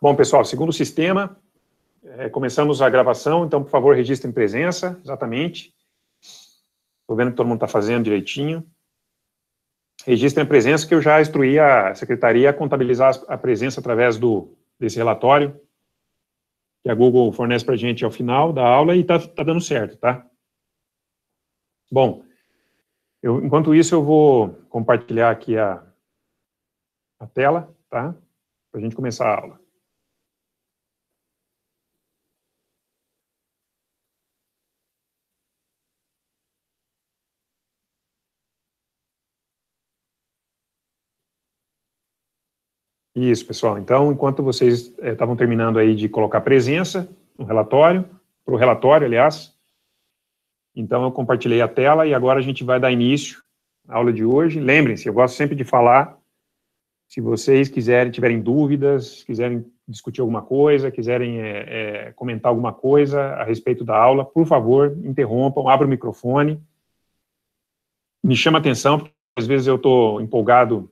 Bom, pessoal, segundo o sistema, é, começamos a gravação, então, por favor, registrem presença, exatamente. Estou vendo que todo mundo está fazendo direitinho. Registrem a presença, que eu já instruí a secretaria a contabilizar a presença através do, desse relatório, que a Google fornece para a gente ao final da aula, e está tá dando certo, tá? Bom, eu, enquanto isso, eu vou compartilhar aqui a, a tela, tá? Para a gente começar a aula. Isso, pessoal. Então, enquanto vocês estavam eh, é, terminando aí de colocar presença no relatório, para o relatório, aliás, então eu compartilhei a tela e agora a gente vai dar início à aula de hoje. Lembrem-se, eu gosto sempre de falar, se vocês quiserem, tiverem dúvidas, quiserem discutir alguma coisa, quiserem é, é, comentar alguma coisa a respeito da aula, por favor, interrompam, abram o microfone. Me chama atenção, porque às vezes eu estou empolgado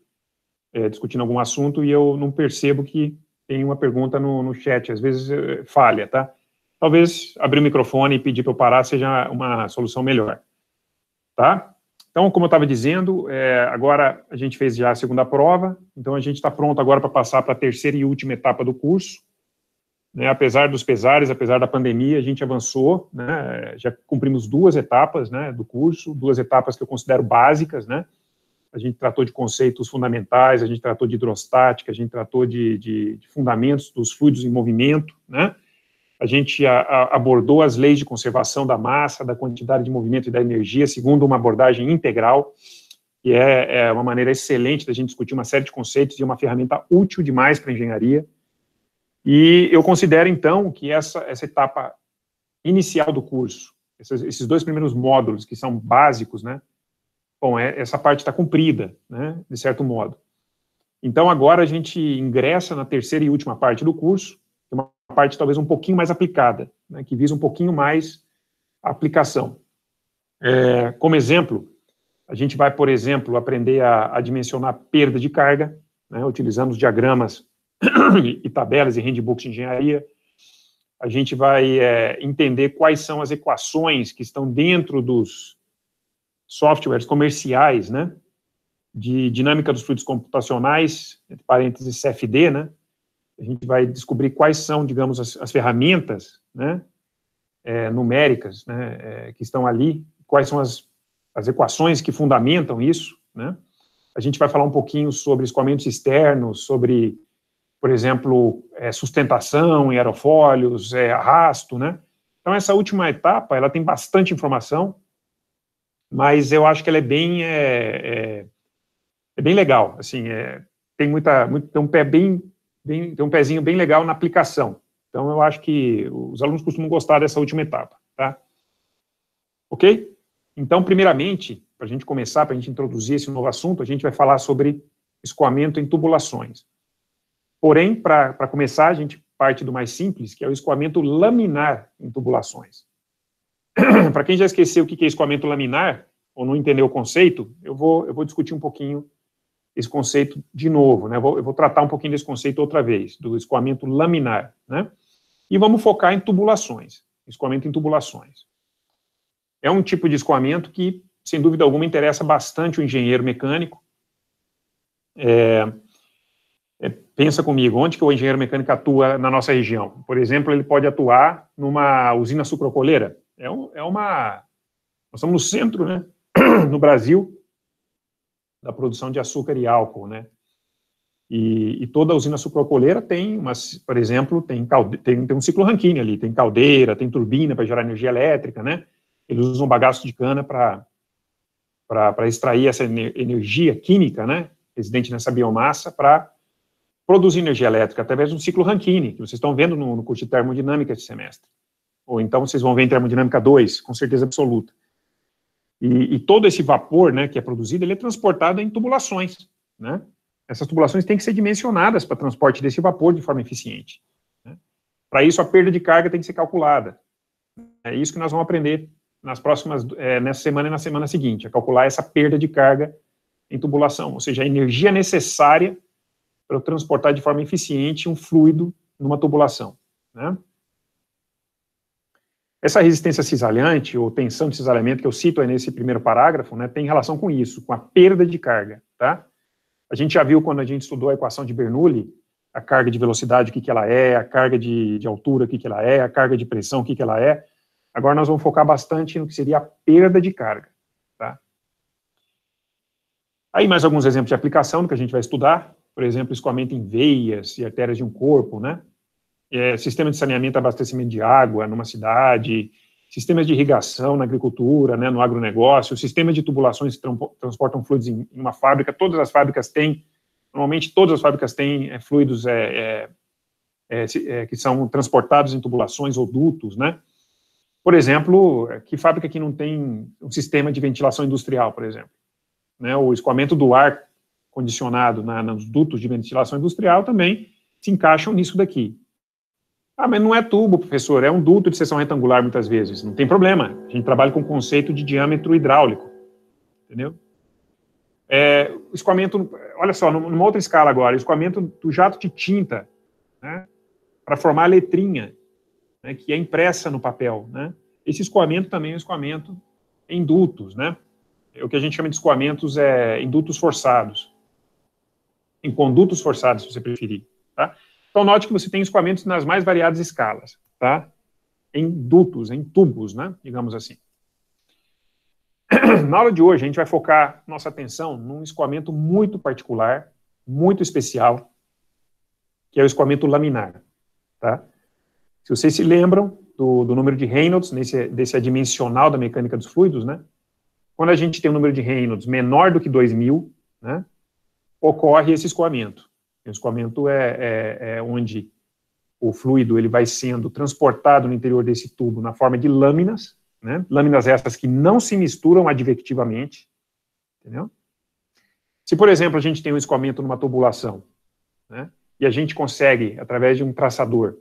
é, discutindo algum assunto e eu não percebo que tem uma pergunta no, no chat, às vezes é, falha, tá? Talvez abrir o microfone e pedir para eu parar seja uma solução melhor, tá? Então, como eu estava dizendo, é, agora a gente fez já a segunda prova, então a gente está pronto agora para passar para a terceira e última etapa do curso. Né, apesar dos pesares, apesar da pandemia, a gente avançou, né, já cumprimos duas etapas né, do curso, duas etapas que eu considero básicas, né, a gente tratou de conceitos fundamentais, a gente tratou de hidrostática, a gente tratou de, de, de fundamentos dos fluidos em movimento, né? A gente a, a abordou as leis de conservação da massa, da quantidade de movimento e da energia, segundo uma abordagem integral, que é, é uma maneira excelente da gente discutir uma série de conceitos e é uma ferramenta útil demais para a engenharia. E eu considero, então, que essa, essa etapa inicial do curso, esses, esses dois primeiros módulos, que são básicos, né? bom, é, essa parte está cumprida, né, de certo modo. Então, agora a gente ingressa na terceira e última parte do curso, é uma parte talvez um pouquinho mais aplicada, né, que visa um pouquinho mais a aplicação. É, como exemplo, a gente vai, por exemplo, aprender a, a dimensionar perda de carga, né, utilizando os diagramas e tabelas e handbooks de engenharia. A gente vai é, entender quais são as equações que estão dentro dos softwares comerciais, né, de dinâmica dos fluidos computacionais, entre parênteses CFD, né, a gente vai descobrir quais são, digamos, as, as ferramentas, né, é, numéricas, né, é, que estão ali, quais são as, as equações que fundamentam isso, né, a gente vai falar um pouquinho sobre escoamentos externos, sobre, por exemplo, é, sustentação em aerofólios, é, arrasto, né, então essa última etapa, ela tem bastante informação, mas eu acho que ela é bem é, é, é bem legal, assim, é, tem muita, muito, tem um pé bem, bem, tem um pezinho bem legal na aplicação. Então eu acho que os alunos costumam gostar dessa última etapa, tá? Ok? Então, primeiramente, para a gente começar, para a gente introduzir esse novo assunto, a gente vai falar sobre escoamento em tubulações. Porém, para começar, a gente parte do mais simples, que é o escoamento laminar em tubulações. para quem já esqueceu o que é escoamento laminar, ou não entendeu o conceito, eu vou, eu vou discutir um pouquinho esse conceito de novo, né? Eu vou, eu vou tratar um pouquinho desse conceito outra vez, do escoamento laminar, né? E vamos focar em tubulações, escoamento em tubulações. É um tipo de escoamento que, sem dúvida alguma, interessa bastante o engenheiro mecânico. É, é, pensa comigo, onde que o engenheiro mecânico atua na nossa região? Por exemplo, ele pode atuar numa usina sucrocoleira, é, um, é uma. Nós estamos no centro, né? No Brasil, da produção de açúcar e álcool, né? E, e toda usina sucrocoleira tem, umas, por exemplo, tem, calde, tem, tem um ciclo Rankine ali, tem caldeira, tem turbina para gerar energia elétrica, né? Eles usam bagaço de cana para para extrair essa energia química, né, residente nessa biomassa, para produzir energia elétrica através de um ciclo Rankine, que vocês estão vendo no, no curso de termodinâmica esse semestre ou então vocês vão ver em termodinâmica 2, com certeza absoluta. E, e, todo esse vapor né, que é produzido, ele é transportado em tubulações. Né? Essas tubulações têm que ser dimensionadas para transporte desse vapor de forma eficiente. Né? Para isso, a perda de carga tem que ser calculada. É isso que nós vamos aprender nas próximas, é, nessa semana e na semana seguinte, a calcular essa perda de carga em tubulação, ou seja, a energia necessária para eu transportar de forma eficiente um fluido numa tubulação. Né? Essa resistência cisalhante, ou tensão de cisalhamento que eu cito aí nesse primeiro parágrafo, né, tem relação com isso, com a perda de carga. Tá? A gente já viu quando a gente estudou a equação de Bernoulli, a carga de velocidade, o que, que ela é, a carga de, de altura, o que, que ela é, a carga de pressão, o que, que ela é. Agora nós vamos focar bastante no que seria a perda de carga. Tá? Aí mais alguns exemplos de aplicação do que a gente vai estudar, por exemplo, escoamento em veias e artérias de um corpo, né? é, sistema de saneamento e abastecimento de água numa cidade, sistemas de irrigação na agricultura, né, no agronegócio, sistemas de tubulações que transportam fluidos em, uma fábrica, todas as fábricas têm, normalmente todas as fábricas têm é, fluidos é, é, é, é que são transportados em tubulações ou dutos, né? Por exemplo, que fábrica que não tem um sistema de ventilação industrial, por exemplo? Né, o escoamento do ar condicionado na, nos dutos de ventilação industrial também se encaixam nisso daqui. Ah, mas não é tubo, professor, é um duto de seção retangular muitas vezes. Não tem problema. A gente trabalha com o conceito de diâmetro hidráulico. Entendeu? É, escoamento, olha só, numa outra escala agora, escoamento do jato de tinta, né, para formar a letrinha, né, que é impressa no papel. Né? Esse escoamento também é um escoamento em dutos, né? É o que a gente chama de escoamentos é, em dutos forçados, em condutos forçados, se você preferir. Tá? Então, note que você tem escoamentos nas mais variadas escalas, tá? Em dutos, em tubos, né? Digamos assim. Na aula de hoje, a gente vai focar nossa atenção num escoamento muito particular, muito especial, que é o escoamento laminar, tá? Se vocês se lembram do, do número de Reynolds, nesse, desse adimensional é da mecânica dos fluidos, né? Quando a gente tem um número de Reynolds menor do que 2.000, né? Ocorre esse escoamento. O escoamento é, é, é onde o fluido ele vai sendo transportado no interior desse tubo na forma de lâminas, né? lâminas essas que não se misturam advectivamente, entendeu? Se, por exemplo, a gente tem um escoamento numa tubulação, né? e a gente consegue, através de um traçador,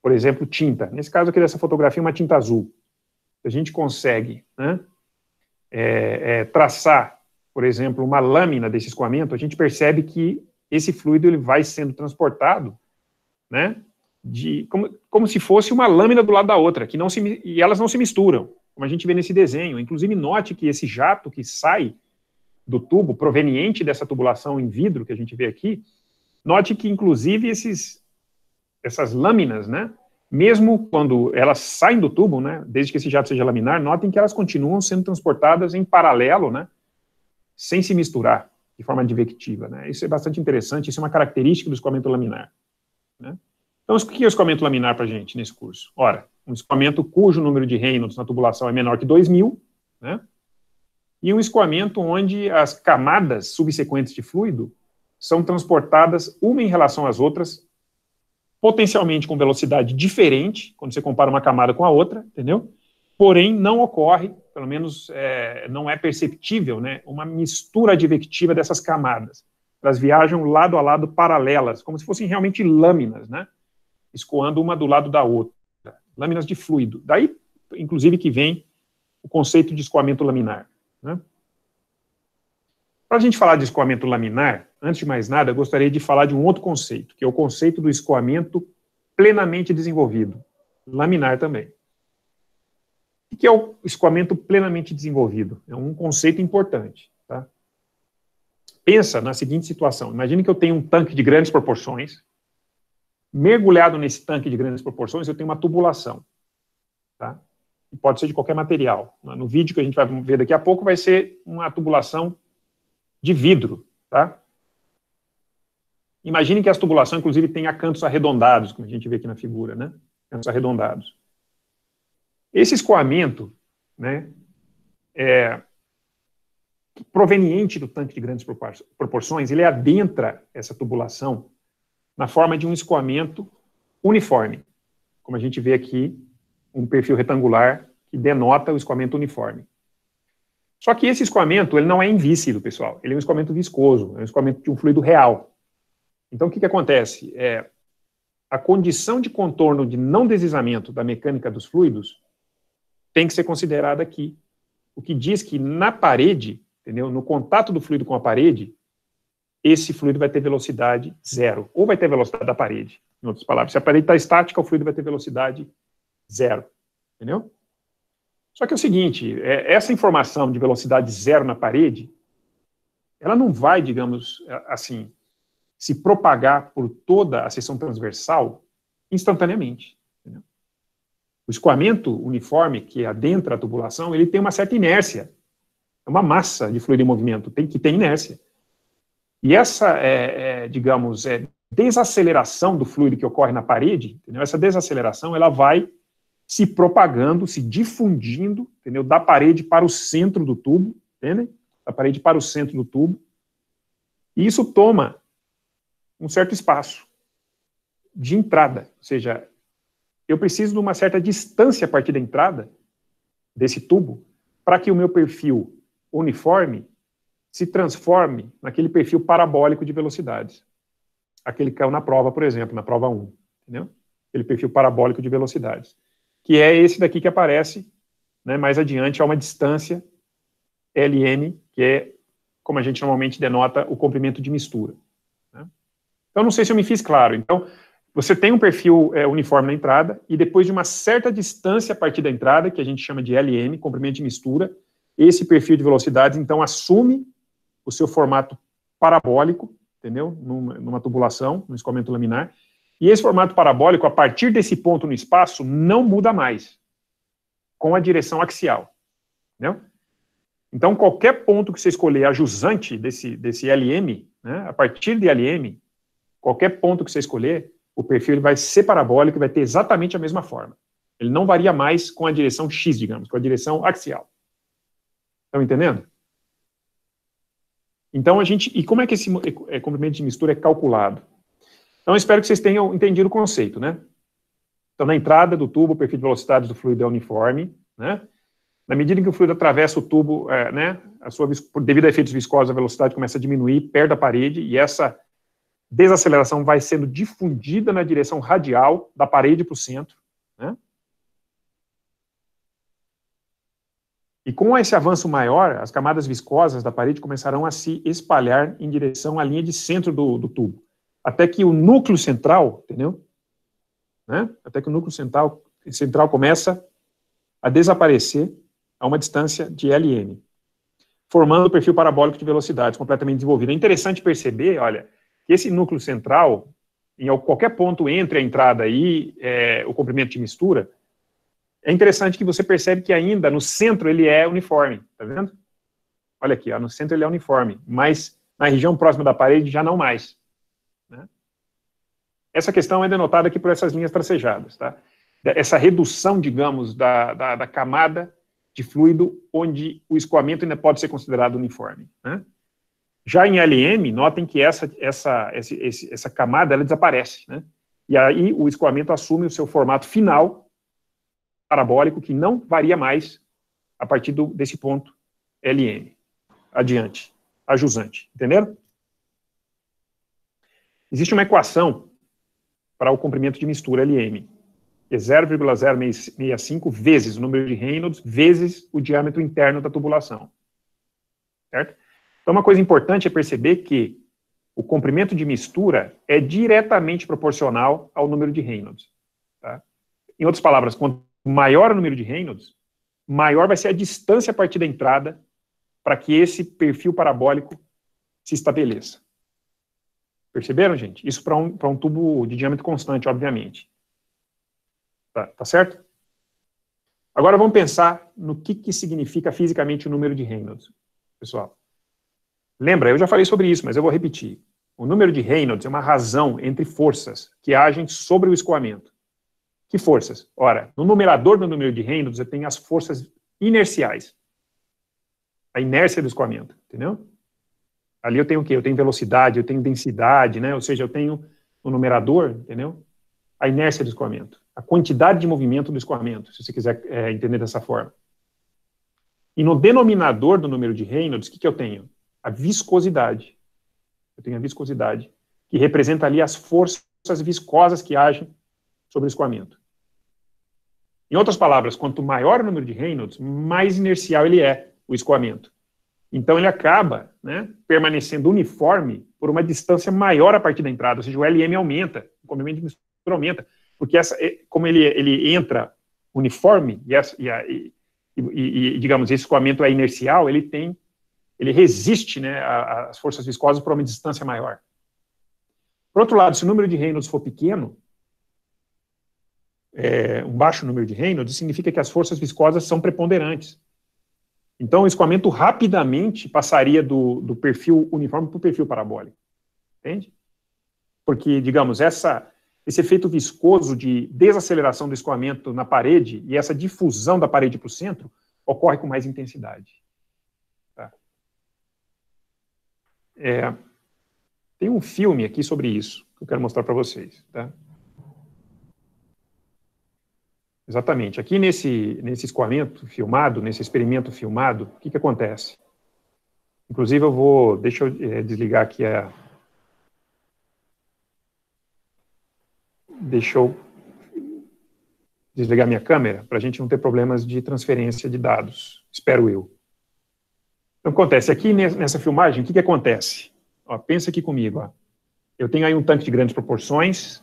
por exemplo, tinta, nesse caso aqui dessa fotografia, é uma tinta azul, a gente consegue né? é, é, traçar, por exemplo, uma lâmina desse escoamento, a gente percebe que esse fluido ele vai sendo transportado, né, de, como, como se fosse uma lâmina do lado da outra, que não se, e elas não se misturam, como a gente vê nesse desenho. Inclusive, note que esse jato que sai do tubo, proveniente dessa tubulação em vidro que a gente vê aqui, note que, inclusive, esses, essas lâminas, né, mesmo quando elas saem do tubo, né, desde que esse jato seja laminar, notem que elas continuam sendo transportadas em paralelo, né, sem se misturar de forma advectiva. Né? Isso é bastante interessante, isso é uma característica do escoamento laminar. Né? Então, o que é o escoamento laminar para a gente nesse curso? Ora, um escoamento cujo número de Reynolds na tubulação é menor que 2 mil, né? e um escoamento onde as camadas subsequentes de fluido são transportadas uma em relação às outras, potencialmente com velocidade diferente, quando você compara uma camada com a outra, entendeu? Porém, não ocorre pelo menos é, não é perceptível, né, uma mistura advectiva dessas camadas. Elas viajam lado a lado paralelas, como se fossem realmente lâminas, né, escoando uma do lado da outra, lâminas de fluido. Daí, inclusive, que vem o conceito de escoamento laminar. Né. Para a gente falar de escoamento laminar, antes de mais nada, eu gostaria de falar de um outro conceito, que é o conceito do escoamento plenamente desenvolvido, laminar também. O que é o escoamento plenamente desenvolvido? É um conceito importante. Tá? Pensa na seguinte situação: imagine que eu tenho um tanque de grandes proporções. Mergulhado nesse tanque de grandes proporções, eu tenho uma tubulação. Tá? E pode ser de qualquer material. No vídeo que a gente vai ver daqui a pouco, vai ser uma tubulação de vidro. Tá? Imagine que essa tubulação, inclusive, tenha cantos arredondados, como a gente vê aqui na figura, né? Cantos arredondados. Esse escoamento, né, é, proveniente do tanque de grandes proporções, ele adentra essa tubulação na forma de um escoamento uniforme, como a gente vê aqui, um perfil retangular que denota o escoamento uniforme. Só que esse escoamento ele não é invícido, pessoal. Ele é um escoamento viscoso, é um escoamento de um fluido real. Então, o que, que acontece? É, a condição de contorno de não deslizamento da mecânica dos fluidos tem que ser considerada aqui. O que diz que na parede, entendeu? No contato do fluido com a parede, esse fluido vai ter velocidade zero, ou vai ter velocidade da parede. Em outras palavras, se a parede está estática, o fluido vai ter velocidade zero, entendeu? Só que é o seguinte, é, essa informação de velocidade zero na parede, ela não vai, digamos assim, se propagar por toda a seção transversal instantaneamente. O escoamento uniforme que adentra a tubulação, ele tem uma certa inércia. É uma massa de fluido em movimento, tem, que tem inércia. E essa, é, é, digamos, é, desaceleração do fluido que ocorre na parede, entendeu? essa desaceleração, ela vai se propagando, se difundindo, entendeu? Da parede para o centro do tubo, entendem? Da parede para o centro do tubo. E isso toma um certo espaço de entrada, ou seja, eu preciso de uma certa distância a partir da entrada desse tubo para que o meu perfil uniforme se transforme naquele perfil parabólico de velocidades. Aquele que caiu na prova, por exemplo, na prova 1. Entendeu? Aquele perfil parabólico de velocidades. Que é esse daqui que aparece né, mais adiante a uma distância LM, que é como a gente normalmente denota o comprimento de mistura. Né? Então, não sei se eu me fiz claro. Então, você tem um perfil é, uniforme na entrada e depois de uma certa distância a partir da entrada, que a gente chama de LM, comprimento de mistura, esse perfil de velocidade então, assume o seu formato parabólico, entendeu? Numa, numa tubulação, num escoamento laminar. E esse formato parabólico, a partir desse ponto no espaço, não muda mais com a direção axial, entendeu? Então, qualquer ponto que você escolher jusante desse, desse LM, né, a partir de LM, qualquer ponto que você escolher, o perfil ele vai ser parabólico e vai ter exatamente a mesma forma. Ele não varia mais com a direção X, digamos, com a direção axial. Estão entendendo? Então a gente. E como é que esse é, é, comprimento de mistura é calculado? Então espero que vocês tenham entendido o conceito, né? Então, na entrada do tubo, o perfil de velocidades do fluido é uniforme, né? Na medida em que o fluido atravessa o tubo, é, né, a sua, devido a efeitos viscosos, a velocidade começa a diminuir, perto da parede, e essa desaceleração vai sendo difundida na direção radial da parede para o centro. Né? E com esse avanço maior, as camadas viscosas da parede começarão a se espalhar em direção à linha de centro do, do tubo. Até que o núcleo central, entendeu? Né? Até que o núcleo central, central começa a desaparecer a uma distância de LN, formando o perfil parabólico de velocidades completamente desenvolvido. É interessante perceber, olha, esse núcleo central, em qualquer ponto entre a entrada e é, o comprimento de mistura, é interessante que você percebe que ainda no centro ele é uniforme, tá vendo? Olha aqui, ó, no centro ele é uniforme, mas na região próxima da parede já não mais. Né? Essa questão é denotada aqui por essas linhas tracejadas, tá? Essa redução, digamos, da, da, da camada de fluido onde o escoamento ainda pode ser considerado uniforme, né? Já em LM, notem que essa, essa, essa, essa camada ela desaparece, né? E aí o escoamento assume o seu formato final parabólico, que não varia mais a partir do, desse ponto LM. Adiante, a jusante, entenderam? Existe uma equação para o comprimento de mistura LM, é 0,065 vezes o número de Reynolds, vezes o diâmetro interno da tubulação. Certo? Então, uma coisa importante é perceber que o comprimento de mistura é diretamente proporcional ao número de Reynolds. Tá? Em outras palavras, quanto maior o número de Reynolds, maior vai ser a distância a partir da entrada para que esse perfil parabólico se estabeleça. Perceberam, gente? Isso para um, um tubo de diâmetro constante, obviamente. Tá, tá, certo? Agora vamos pensar no que, que significa fisicamente o número de Reynolds, pessoal. Lembra, eu já falei sobre isso, mas eu vou repetir. O número de Reynolds é uma razão entre forças que agem sobre o escoamento. Que forças? Ora, no numerador do número de Reynolds, eu tenho as forças inerciais. A inércia do escoamento, entendeu? Ali eu tenho o quê? Eu tenho velocidade, eu tenho densidade, né? Ou seja, eu tenho o numerador, entendeu? A inércia do escoamento. A quantidade de movimento do escoamento, se você quiser é, entender dessa forma. E no denominador do número de Reynolds, o que, que eu tenho? a viscosidade. Eu tenho a viscosidade, que representa ali as forças viscosas que agem sobre o escoamento. Em outras palavras, quanto maior o número de Reynolds, mais inercial ele é, o escoamento. Então ele acaba né, permanecendo uniforme por uma distância maior a partir da entrada, ou seja, o LM aumenta, o comprimento de mistura aumenta, porque essa, eh, como ele, ele entra uniforme, e, essa, e, a, e, e digamos, esse escoamento é inercial, ele tem ele resiste né, às forças viscosas por uma distância maior. Por outro lado, se o número de Reynolds for pequeno, é, um baixo número de Reynolds, significa que as forças viscosas são preponderantes. Então, o escoamento rapidamente passaria do, do perfil uniforme para o perfil parabólico. Entende? Porque, digamos, essa, esse efeito viscoso de desaceleração do escoamento na parede e essa difusão da parede para o centro ocorre com mais intensidade. É, tem um filme aqui sobre isso que eu quero mostrar para vocês. Tá? Exatamente. Aqui nesse, nesse escoamento filmado, nesse experimento filmado, o que, que acontece? Inclusive, eu vou. Deixa eu é, desligar aqui a. Deixa eu desligar minha câmera para a gente não ter problemas de transferência de dados. Espero eu. Então, acontece aqui nessa filmagem, o que, que acontece? Ó, pensa aqui comigo. Ó. Eu tenho aí um tanque de grandes proporções.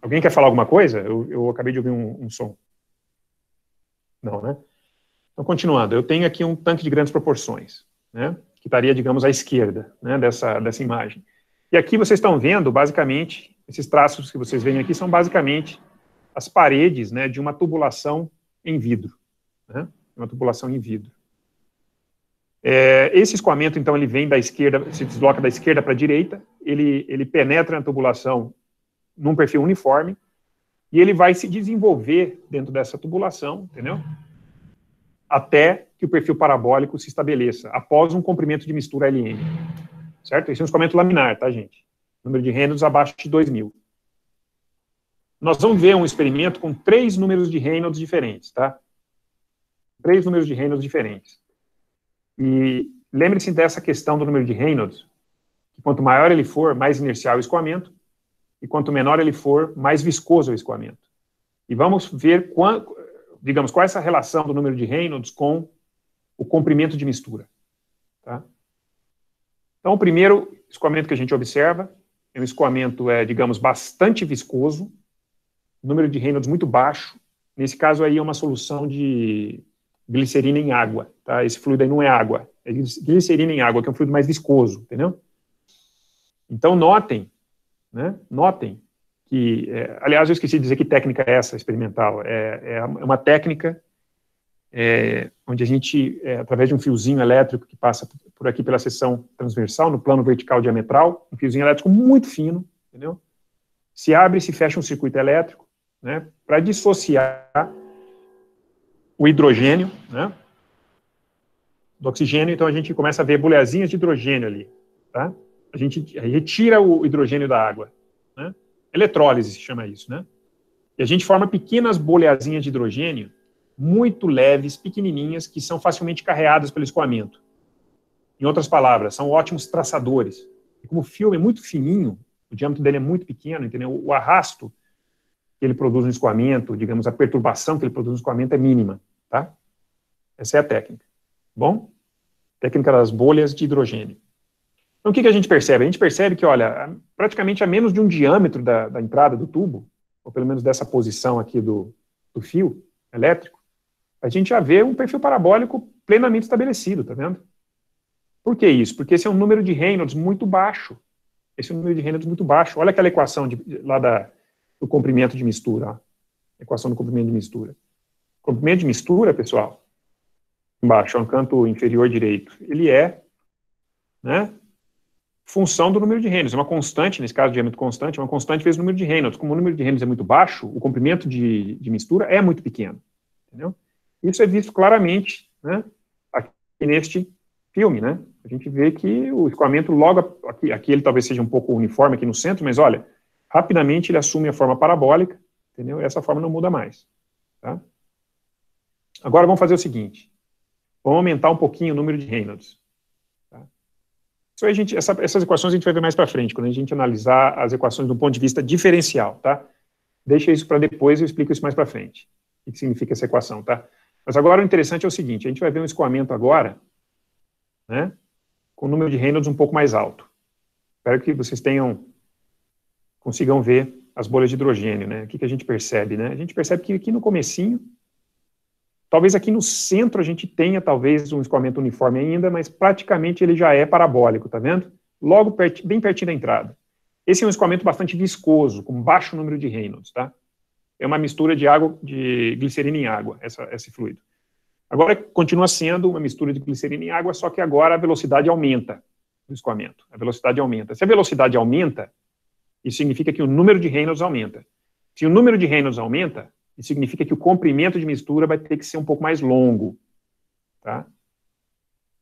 Alguém quer falar alguma coisa? Eu, eu acabei de ouvir um, um som. Não, né? Então, continuando, eu tenho aqui um tanque de grandes proporções, né? Que estaria, digamos, à esquerda né, dessa, dessa imagem. E aqui vocês estão vendo, basicamente, esses traços que vocês veem aqui são basicamente as paredes né, de uma tubulação em vidro. Né? Uma tubulação em vidro. É, esse escoamento, então, ele vem da esquerda, se desloca da esquerda para a direita, ele, ele penetra na tubulação num perfil uniforme e ele vai se desenvolver dentro dessa tubulação, entendeu? Até que o perfil parabólico se estabeleça, após um comprimento de mistura LN. Certo? Esse é um escoamento laminar, tá, gente? Número de Reynolds abaixo de 2.000. Nós vamos ver um experimento com três números de Reynolds diferentes, tá? Três números de Reynolds diferentes. E lembre-se dessa questão do número de Reynolds, que quanto maior ele for, mais inercial o escoamento, e quanto menor ele for, mais viscoso é o escoamento. E vamos ver, qual, digamos, qual é essa relação do número de Reynolds com o comprimento de mistura. Tá? Então, o primeiro escoamento que a gente observa é um escoamento, é, digamos, bastante viscoso, número de Reynolds muito baixo. Nesse caso aí é uma solução de glicerina em água, tá? Esse fluido aí não é água, é glicerina em água, que é um fluido mais viscoso, entendeu? Então, notem, né? Notem que, é, aliás, eu esqueci de dizer que técnica é essa, experimental. É, é, é uma técnica é, onde a gente, é, através de um fiozinho elétrico que passa por aqui pela seção transversal, no plano vertical diametral, um fiozinho elétrico muito fino, entendeu? Se abre e se fecha um circuito elétrico, né? Para dissociar o hidrogênio, né? Do oxigênio, então a gente começa a ver boleazinhas de hidrogênio ali, tá? A gente retira o hidrogênio da água, né? Eletrólise se chama isso, né? E a gente forma pequenas boleazinhas de hidrogênio, muito leves, pequenininhas, que são facilmente carreadas pelo escoamento. Em outras palavras, são ótimos traçadores. E como o filme é muito fininho, o diâmetro dele é muito pequeno, entendeu? O arrasto que ele produz no escoamento, digamos, a perturbação que ele produz no escoamento é mínima. Tá? Essa é a técnica. Bom? Técnica das bolhas de hidrogênio. Então, o que, que a gente percebe? A gente percebe que, olha, praticamente a menos de um diâmetro da, da entrada do tubo, ou pelo menos dessa posição aqui do, do fio elétrico, a gente já vê um perfil parabólico plenamente estabelecido, tá vendo? Por que isso? Porque esse é um número de Reynolds muito baixo. Esse é um número de Reynolds muito baixo. Olha aquela equação de, lá da, do comprimento de mistura. Ó. Equação do comprimento de mistura. O comprimento de mistura, pessoal, embaixo, no é canto inferior direito, ele é né, função do número de Reynolds. É uma constante, nesse caso, diâmetro constante, é uma constante vezes o número de Reynolds. Como o número de Reynolds é muito baixo, o comprimento de, de mistura é muito pequeno. Entendeu? Isso é visto claramente né, aqui neste filme. Né? A gente vê que o escoamento logo, aqui, aqui ele talvez seja um pouco uniforme aqui no centro, mas olha, rapidamente ele assume a forma parabólica, entendeu? Essa forma não muda mais, tá? Agora vamos fazer o seguinte: vamos aumentar um pouquinho o número de Reynolds. Tá? Isso gente, essa, essas equações a gente vai ver mais para frente, quando a gente analisar as equações do ponto de vista diferencial, tá? Deixa isso para depois, eu explico isso mais para frente. O que significa essa equação, tá? Mas agora o interessante é o seguinte: a gente vai ver um escoamento agora, né? Com o número de Reynolds um pouco mais alto. Espero que vocês tenham consigam ver as bolhas de hidrogênio, né? O que, que a gente percebe, né? A gente percebe que aqui no comecinho Talvez aqui no centro a gente tenha talvez um escoamento uniforme ainda, mas praticamente ele já é parabólico, tá vendo? Logo bem pertinho da entrada. Esse é um escoamento bastante viscoso, com baixo número de Reynolds, tá? É uma mistura de água, de glicerina em água, essa, esse fluido. Agora continua sendo uma mistura de glicerina em água, só que agora a velocidade aumenta no escoamento. A velocidade aumenta. Se a velocidade aumenta, isso significa que o número de Reynolds aumenta. Se o número de Reynolds aumenta, isso significa que o comprimento de mistura vai ter que ser um pouco mais longo. Tá?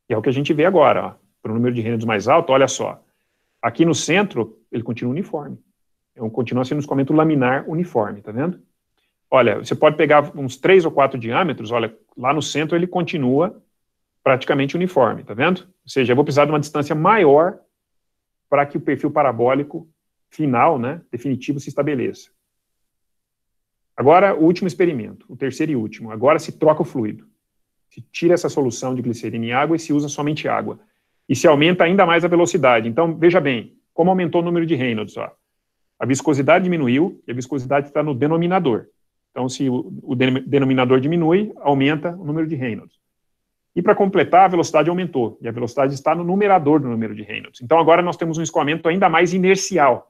E é o que a gente vê agora. Para o número de Reynolds mais alto, olha só. Aqui no centro, ele continua uniforme. É um, continua sendo um escoamento laminar uniforme, tá vendo? Olha, você pode pegar uns três ou quatro diâmetros, olha, lá no centro ele continua praticamente uniforme, tá vendo? Ou seja, eu vou precisar de uma distância maior para que o perfil parabólico final, né, definitivo, se estabeleça. Agora, o último experimento, o terceiro e último. Agora se troca o fluido. Se tira essa solução de glicerina em água e se usa somente água. E se aumenta ainda mais a velocidade. Então, veja bem, como aumentou o número de Reynolds. Ó. A viscosidade diminuiu e a viscosidade está no denominador. Então, se o, denominador diminui, aumenta o número de Reynolds. E para completar, a velocidade aumentou, e a velocidade está no numerador do número de Reynolds. Então, agora nós temos um escoamento ainda mais inercial.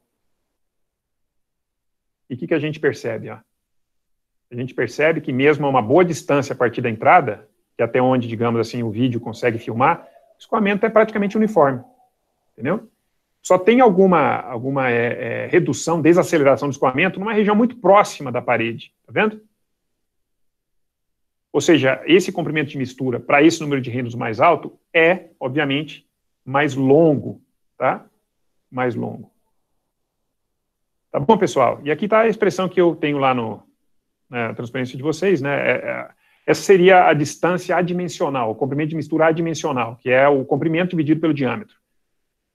E o que, que a gente percebe? Ó? a gente percebe que mesmo a uma boa distância a partir da entrada, que é até onde, digamos assim, o vídeo consegue filmar, o escoamento é praticamente uniforme, entendeu? Só tem alguma, alguma é, é, redução, desaceleração do escoamento numa região muito próxima da parede, tá vendo? Ou seja, esse comprimento de mistura para esse número de reinos mais alto é, obviamente, mais longo, tá? Mais longo. Tá bom, pessoal? E aqui está a expressão que eu tenho lá no, né, a de vocês, né? É, é, essa seria a distância adimensional, o comprimento de mistura adimensional, que é o comprimento dividido pelo diâmetro.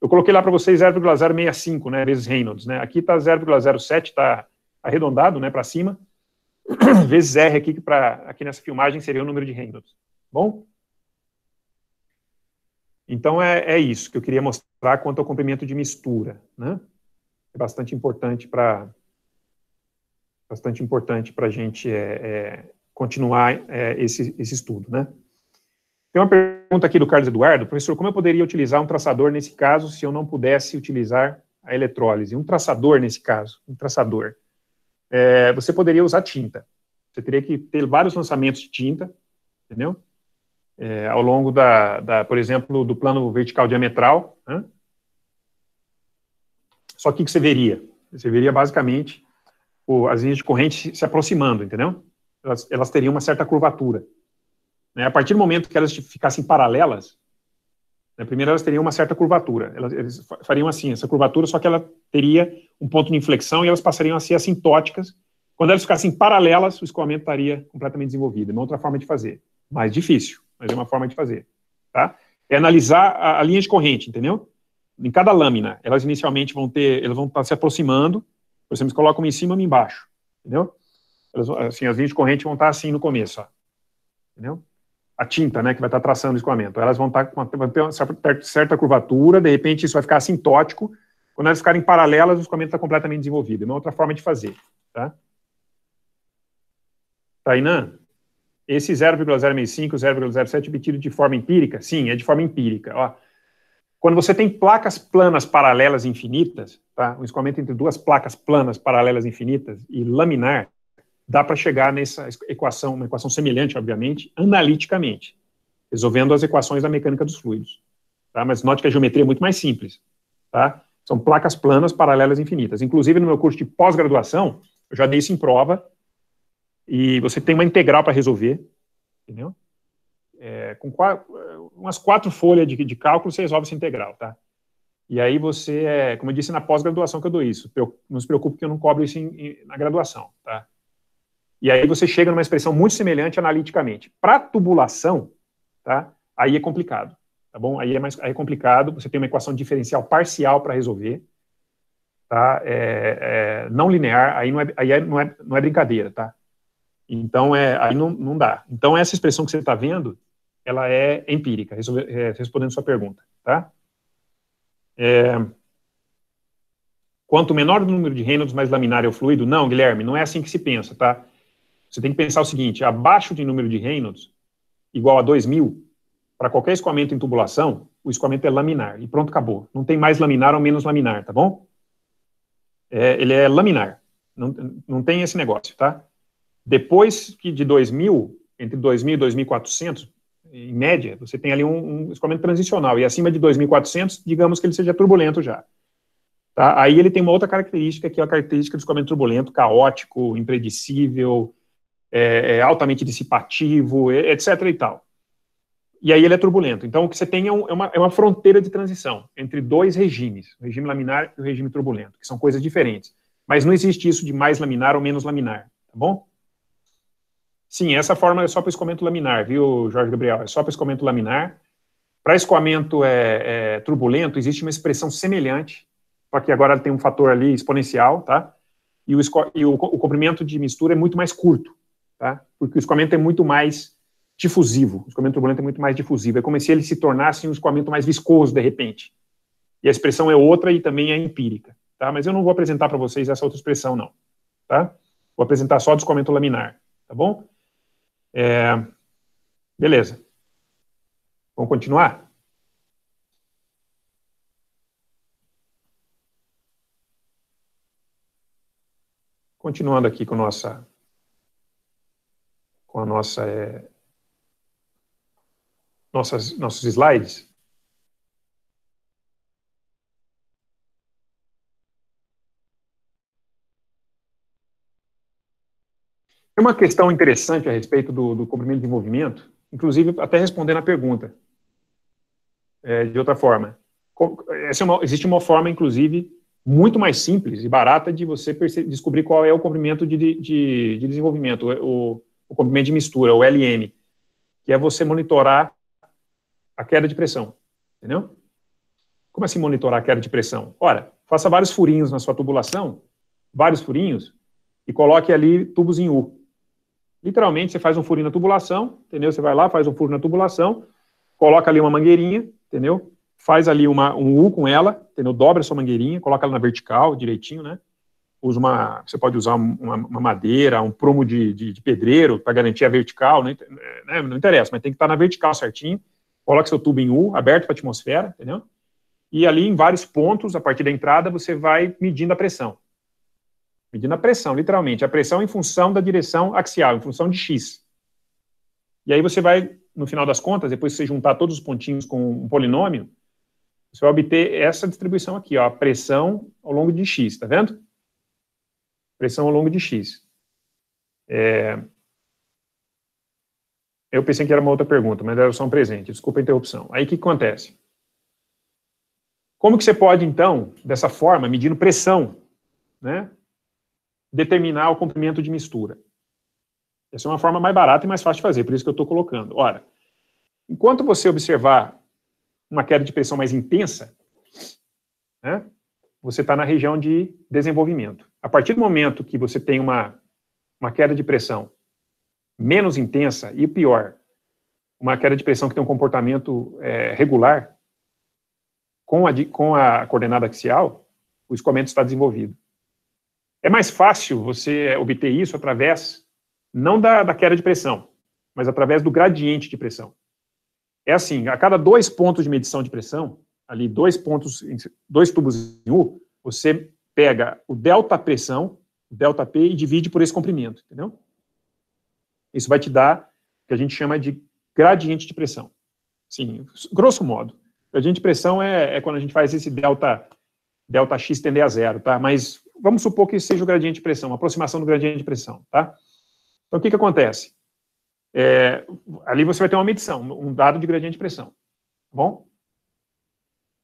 Eu coloquei lá para vocês 0,065, né, vezes Reynolds, né? Aqui está 0,07, está arredondado, né, para cima, vezes R aqui, que pra, aqui nessa filmagem seria o número de Reynolds. Tá bom? Então é, é isso que eu queria mostrar quanto ao comprimento de mistura, né? É bastante importante para bastante importante para a gente é, é continuar é, esse, esse estudo, né? Tem uma pergunta aqui do Carlos Eduardo. Professor, como eu poderia utilizar um traçador nesse caso se eu não pudesse utilizar a eletrólise? Um traçador nesse caso, um traçador. É, você poderia usar tinta. Você teria que ter vários lançamentos de tinta, entendeu? É, ao longo da, da, por exemplo, do plano vertical diametral. Né? Só que o que você veria? Você veria basicamente o, as linhas de corrente se aproximando, entendeu? Elas, elas teriam uma certa curvatura. Né? A partir do momento que elas ficassem paralelas, né, primeiro elas teriam uma certa curvatura. Elas, fariam assim, essa curvatura, só que ela teria um ponto de inflexão e elas passariam a ser assintóticas. Quando elas ficassem paralelas, o escoamento estaria completamente desenvolvido. É uma outra forma de fazer. Mais difícil, mas é uma forma de fazer. Tá? É analisar a, a linha de corrente, entendeu? Em cada lâmina, elas inicialmente vão ter, elas vão estar se aproximando, por exemplo, colocam uma em cima e uma embaixo, entendeu? Elas, assim, as linhas de corrente vão estar assim no começo, ó, entendeu? A tinta, né, que vai estar traçando o escoamento. Elas vão estar com uma, ter uma certa curvatura, de repente isso vai ficar assintótico. Quando elas ficarem paralelas, o escoamento está completamente desenvolvido. É uma outra forma de fazer, tá? Tainan, tá esse 0,065, 0,07 é obtido de forma empírica? Sim, é de forma empírica. Ó, quando você tem placas planas paralelas infinitas, tá? um escoamento entre duas placas planas paralelas infinitas e laminar, dá para chegar nessa equação, uma equação semelhante, obviamente, analiticamente, resolvendo as equações da mecânica dos fluidos. Tá? Mas note que a geometria é muito mais simples. Tá? São placas planas paralelas infinitas. Inclusive, no meu curso de pós-graduação, eu já dei isso em prova, e você tem uma integral para resolver, entendeu? é, com quatro, é, umas quatro folhas de, de cálculo, você resolve essa integral, tá? E aí você, é, como eu disse, na pós-graduação que eu dou isso. Não se preocupe que eu não cobro isso em, em, na graduação, tá? E aí você chega numa expressão muito semelhante analiticamente. Para tubulação, tá? Aí é complicado, tá bom? Aí é mais aí é complicado, você tem uma equação diferencial parcial para resolver, tá? É, é, não linear, aí não é, aí é, não é, não é brincadeira, tá? Então, é, aí não, não dá. Então, essa expressão que você está vendo, ela é empírica, é, respondendo sua pergunta, tá? É... Quanto menor o número de Reynolds, mais laminar é o fluido? Não, Guilherme, não é assim que se pensa, tá? Você tem que pensar o seguinte, abaixo de número de Reynolds, igual a 2000, para qualquer escoamento em tubulação, o escoamento é laminar, e pronto, acabou. Não tem mais laminar ou menos laminar, tá bom? É, ele é laminar, não, não tem esse negócio, tá? Depois que de 2000, entre 2000 e 2400, em média, você tem ali um, um escoamento transicional, e acima de 2.400, digamos que ele seja turbulento já. Tá? Aí ele tem uma outra característica, que é a característica do escoamento turbulento, caótico, impredecível, é, é altamente dissipativo, etc. e tal. E aí ele é turbulento. Então, o que você tem é, um, é, uma, é uma fronteira de transição entre dois regimes, o regime laminar e o regime turbulento, que são coisas diferentes. Mas não existe isso de mais laminar ou menos laminar, tá bom? Sim, essa forma é só para escoamento laminar, viu, Jorge Gabriel? É só para escoamento laminar. Para escoamento é, é, turbulento, existe uma expressão semelhante, só que agora tem um fator ali exponencial, tá? E o, e o, o comprimento de mistura é muito mais curto, tá? Porque o escoamento é muito mais difusivo. O escoamento turbulento é muito mais difusivo. É como se ele se tornasse um escoamento mais viscoso, de repente. E a expressão é outra e também é empírica. Tá? Mas eu não vou apresentar para vocês essa outra expressão, não. Tá? Vou apresentar só do escoamento laminar. Tá bom? É, beleza. Vamos continuar? Continuando aqui com nossa com a nossa é, nossas nossos slides. Tem uma questão interessante a respeito do, do comprimento de movimento, inclusive até respondendo a pergunta é, de outra forma. Essa é uma, existe uma forma, inclusive, muito mais simples e barata de você descobrir qual é o comprimento de, de, de desenvolvimento, o, o, comprimento de mistura, o LM, que é você monitorar a queda de pressão, entendeu? Como assim monitorar a queda de pressão? Ora, faça vários furinhos na sua tubulação, vários furinhos, e coloque ali tubos em U. Literalmente, você faz um furinho na tubulação, entendeu? Você vai lá, faz um furo na tubulação, coloca ali uma mangueirinha, entendeu? Faz ali uma, um U com ela, entendeu? Dobra a sua mangueirinha, coloca ela na vertical, direitinho, né? Usa uma, você pode usar uma, uma madeira, um prumo de, de, de pedreiro para garantir a vertical, né? É, não interessa, mas tem que estar tá na vertical certinho. Coloca seu tubo em U, aberto para a atmosfera, entendeu? E ali em vários pontos, a partir da entrada, você vai medindo a pressão. Medindo a pressão, literalmente. A pressão em função da direção axial, em função de x. E aí você vai, no final das contas, depois que você juntar todos os pontinhos com um polinômio, você vai obter essa distribuição aqui, ó, a pressão ao longo de x, tá vendo? Pressão ao longo de x. É... Eu pensei que era uma outra pergunta, mas era só um presente, desculpa a interrupção. Aí o que acontece? Como que você pode, então, dessa forma, medindo pressão, né? determinar o comprimento de mistura. Essa é uma forma mais barata e mais fácil de fazer, por isso que eu estou colocando. Ora, enquanto você observar uma queda de pressão mais intensa, né, você está na região de desenvolvimento. A partir do momento que você tem uma, uma queda de pressão menos intensa e pior, uma queda de pressão que tem um comportamento é, regular, com a, com a coordenada axial, o escoamento está desenvolvido. É mais fácil você é, obter isso através, não da, da queda de pressão, mas através do gradiente de pressão. É assim, a cada dois pontos de medição de pressão, ali dois pontos, dois tubos em U, você pega o delta pressão, o delta P, e divide por esse comprimento, entendeu? Isso vai te dar o que a gente chama de gradiente de pressão. Sim, grosso modo. Gradiente de pressão é, é quando a gente faz esse delta, delta x tender a zero, tá? Mas vamos supor que seja o gradiente de pressão, uma aproximação do gradiente de pressão, tá? Então, o que, que acontece? É, ali você vai ter uma medição, um dado de gradiente de pressão, tá bom?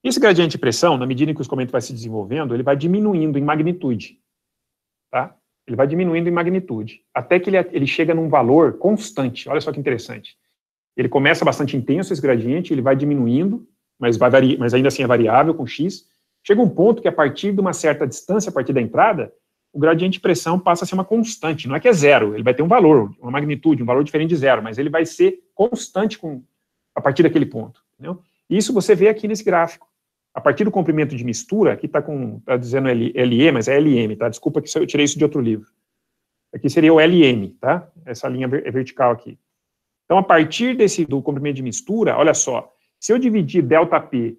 Esse gradiente de pressão, na medida em que o escoamento vai se desenvolvendo, ele vai diminuindo em magnitude, tá? Ele vai diminuindo em magnitude, até que ele, ele chega num valor constante. Olha só que interessante. Ele começa bastante intenso esse gradiente, ele vai diminuindo, mas, vai mas ainda assim é variável com x, Chega um ponto que, a partir de uma certa distância, a partir da entrada, o gradiente de pressão passa a ser uma constante. Não é que é zero, ele vai ter um valor, uma magnitude, um valor diferente de zero, mas ele vai ser constante com, a partir daquele ponto. Entendeu? Isso você vê aqui nesse gráfico. A partir do comprimento de mistura, aqui está tá dizendo LE, mas é LM, tá? Desculpa que eu tirei isso de outro livro. Aqui seria o LM, tá? Essa linha é vertical aqui. Então, a partir desse do comprimento de mistura, olha só, se eu dividir delta P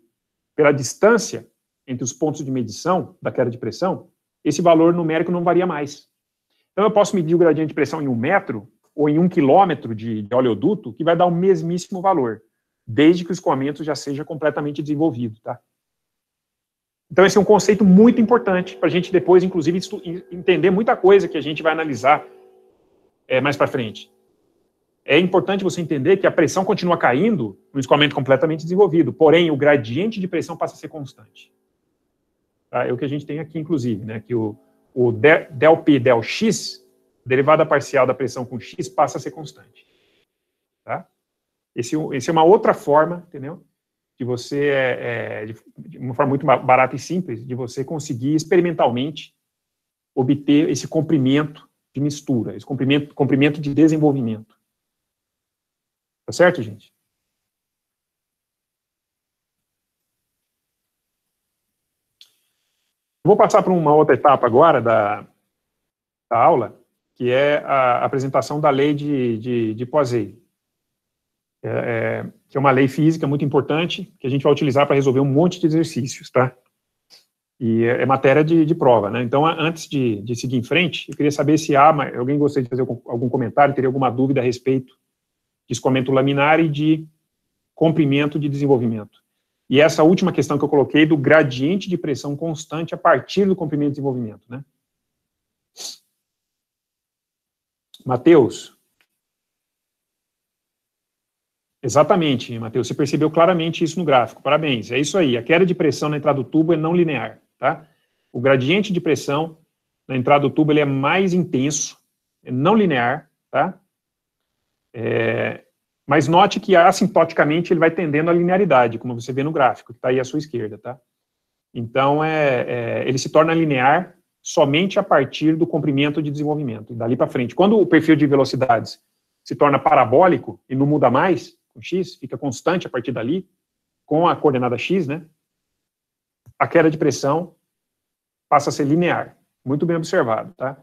pela distância, entre os pontos de medição da queda de pressão, esse valor numérico não varia mais. Então, eu posso medir o gradiente de pressão em um metro ou em um quilômetro de, de oleoduto, que vai dar o mesmíssimo valor, desde que o escoamento já seja completamente desenvolvido. Tá? Então, esse é um conceito muito importante para a gente depois, inclusive, entender muita coisa que a gente vai analisar é, mais para frente. É importante você entender que a pressão continua caindo no escoamento completamente desenvolvido, porém, o gradiente de pressão passa a ser constante. Tá? É o que a gente tem aqui, inclusive, né? que o, o delp del x, derivada parcial da pressão com x, passa a ser constante. Tá? Esse, é esse é uma outra forma, entendeu? De você, é, é de uma forma muito barata e simples, de você conseguir experimentalmente obter esse comprimento de mistura, esse comprimento, comprimento de desenvolvimento. Tá certo, gente? Vou passar para uma outra etapa agora da, da aula, que é a apresentação da lei de, de, de é, é, que é uma lei física muito importante, que a gente vai utilizar para resolver um monte de exercícios, tá? E é, é matéria de, de, prova, né? Então, antes de, de, seguir em frente, eu queria saber se há, alguém gostaria de fazer algum comentário, teria alguma dúvida a respeito de escoamento laminar e de comprimento de desenvolvimento. E essa última questão que eu coloquei do gradiente de pressão constante a partir do comprimento de desenvolvimento, né? Mateus. Exatamente, Mateus, você percebeu claramente isso no gráfico. Parabéns. É isso aí. A queda de pressão na entrada do tubo é não linear, tá? O gradiente de pressão na entrada do tubo ele é mais intenso, é não linear, tá? É, mas note que assintoticamente ele vai tendendo à linearidade, como você vê no gráfico, que está aí à sua esquerda, tá? Então, é, é, ele se torna linear somente a partir do comprimento de desenvolvimento, dali para frente. Quando o perfil de velocidades se torna parabólico e não muda mais, com x, fica constante a partir dali, com a coordenada x, né? A queda de pressão passa a ser linear. Muito bem observado, tá?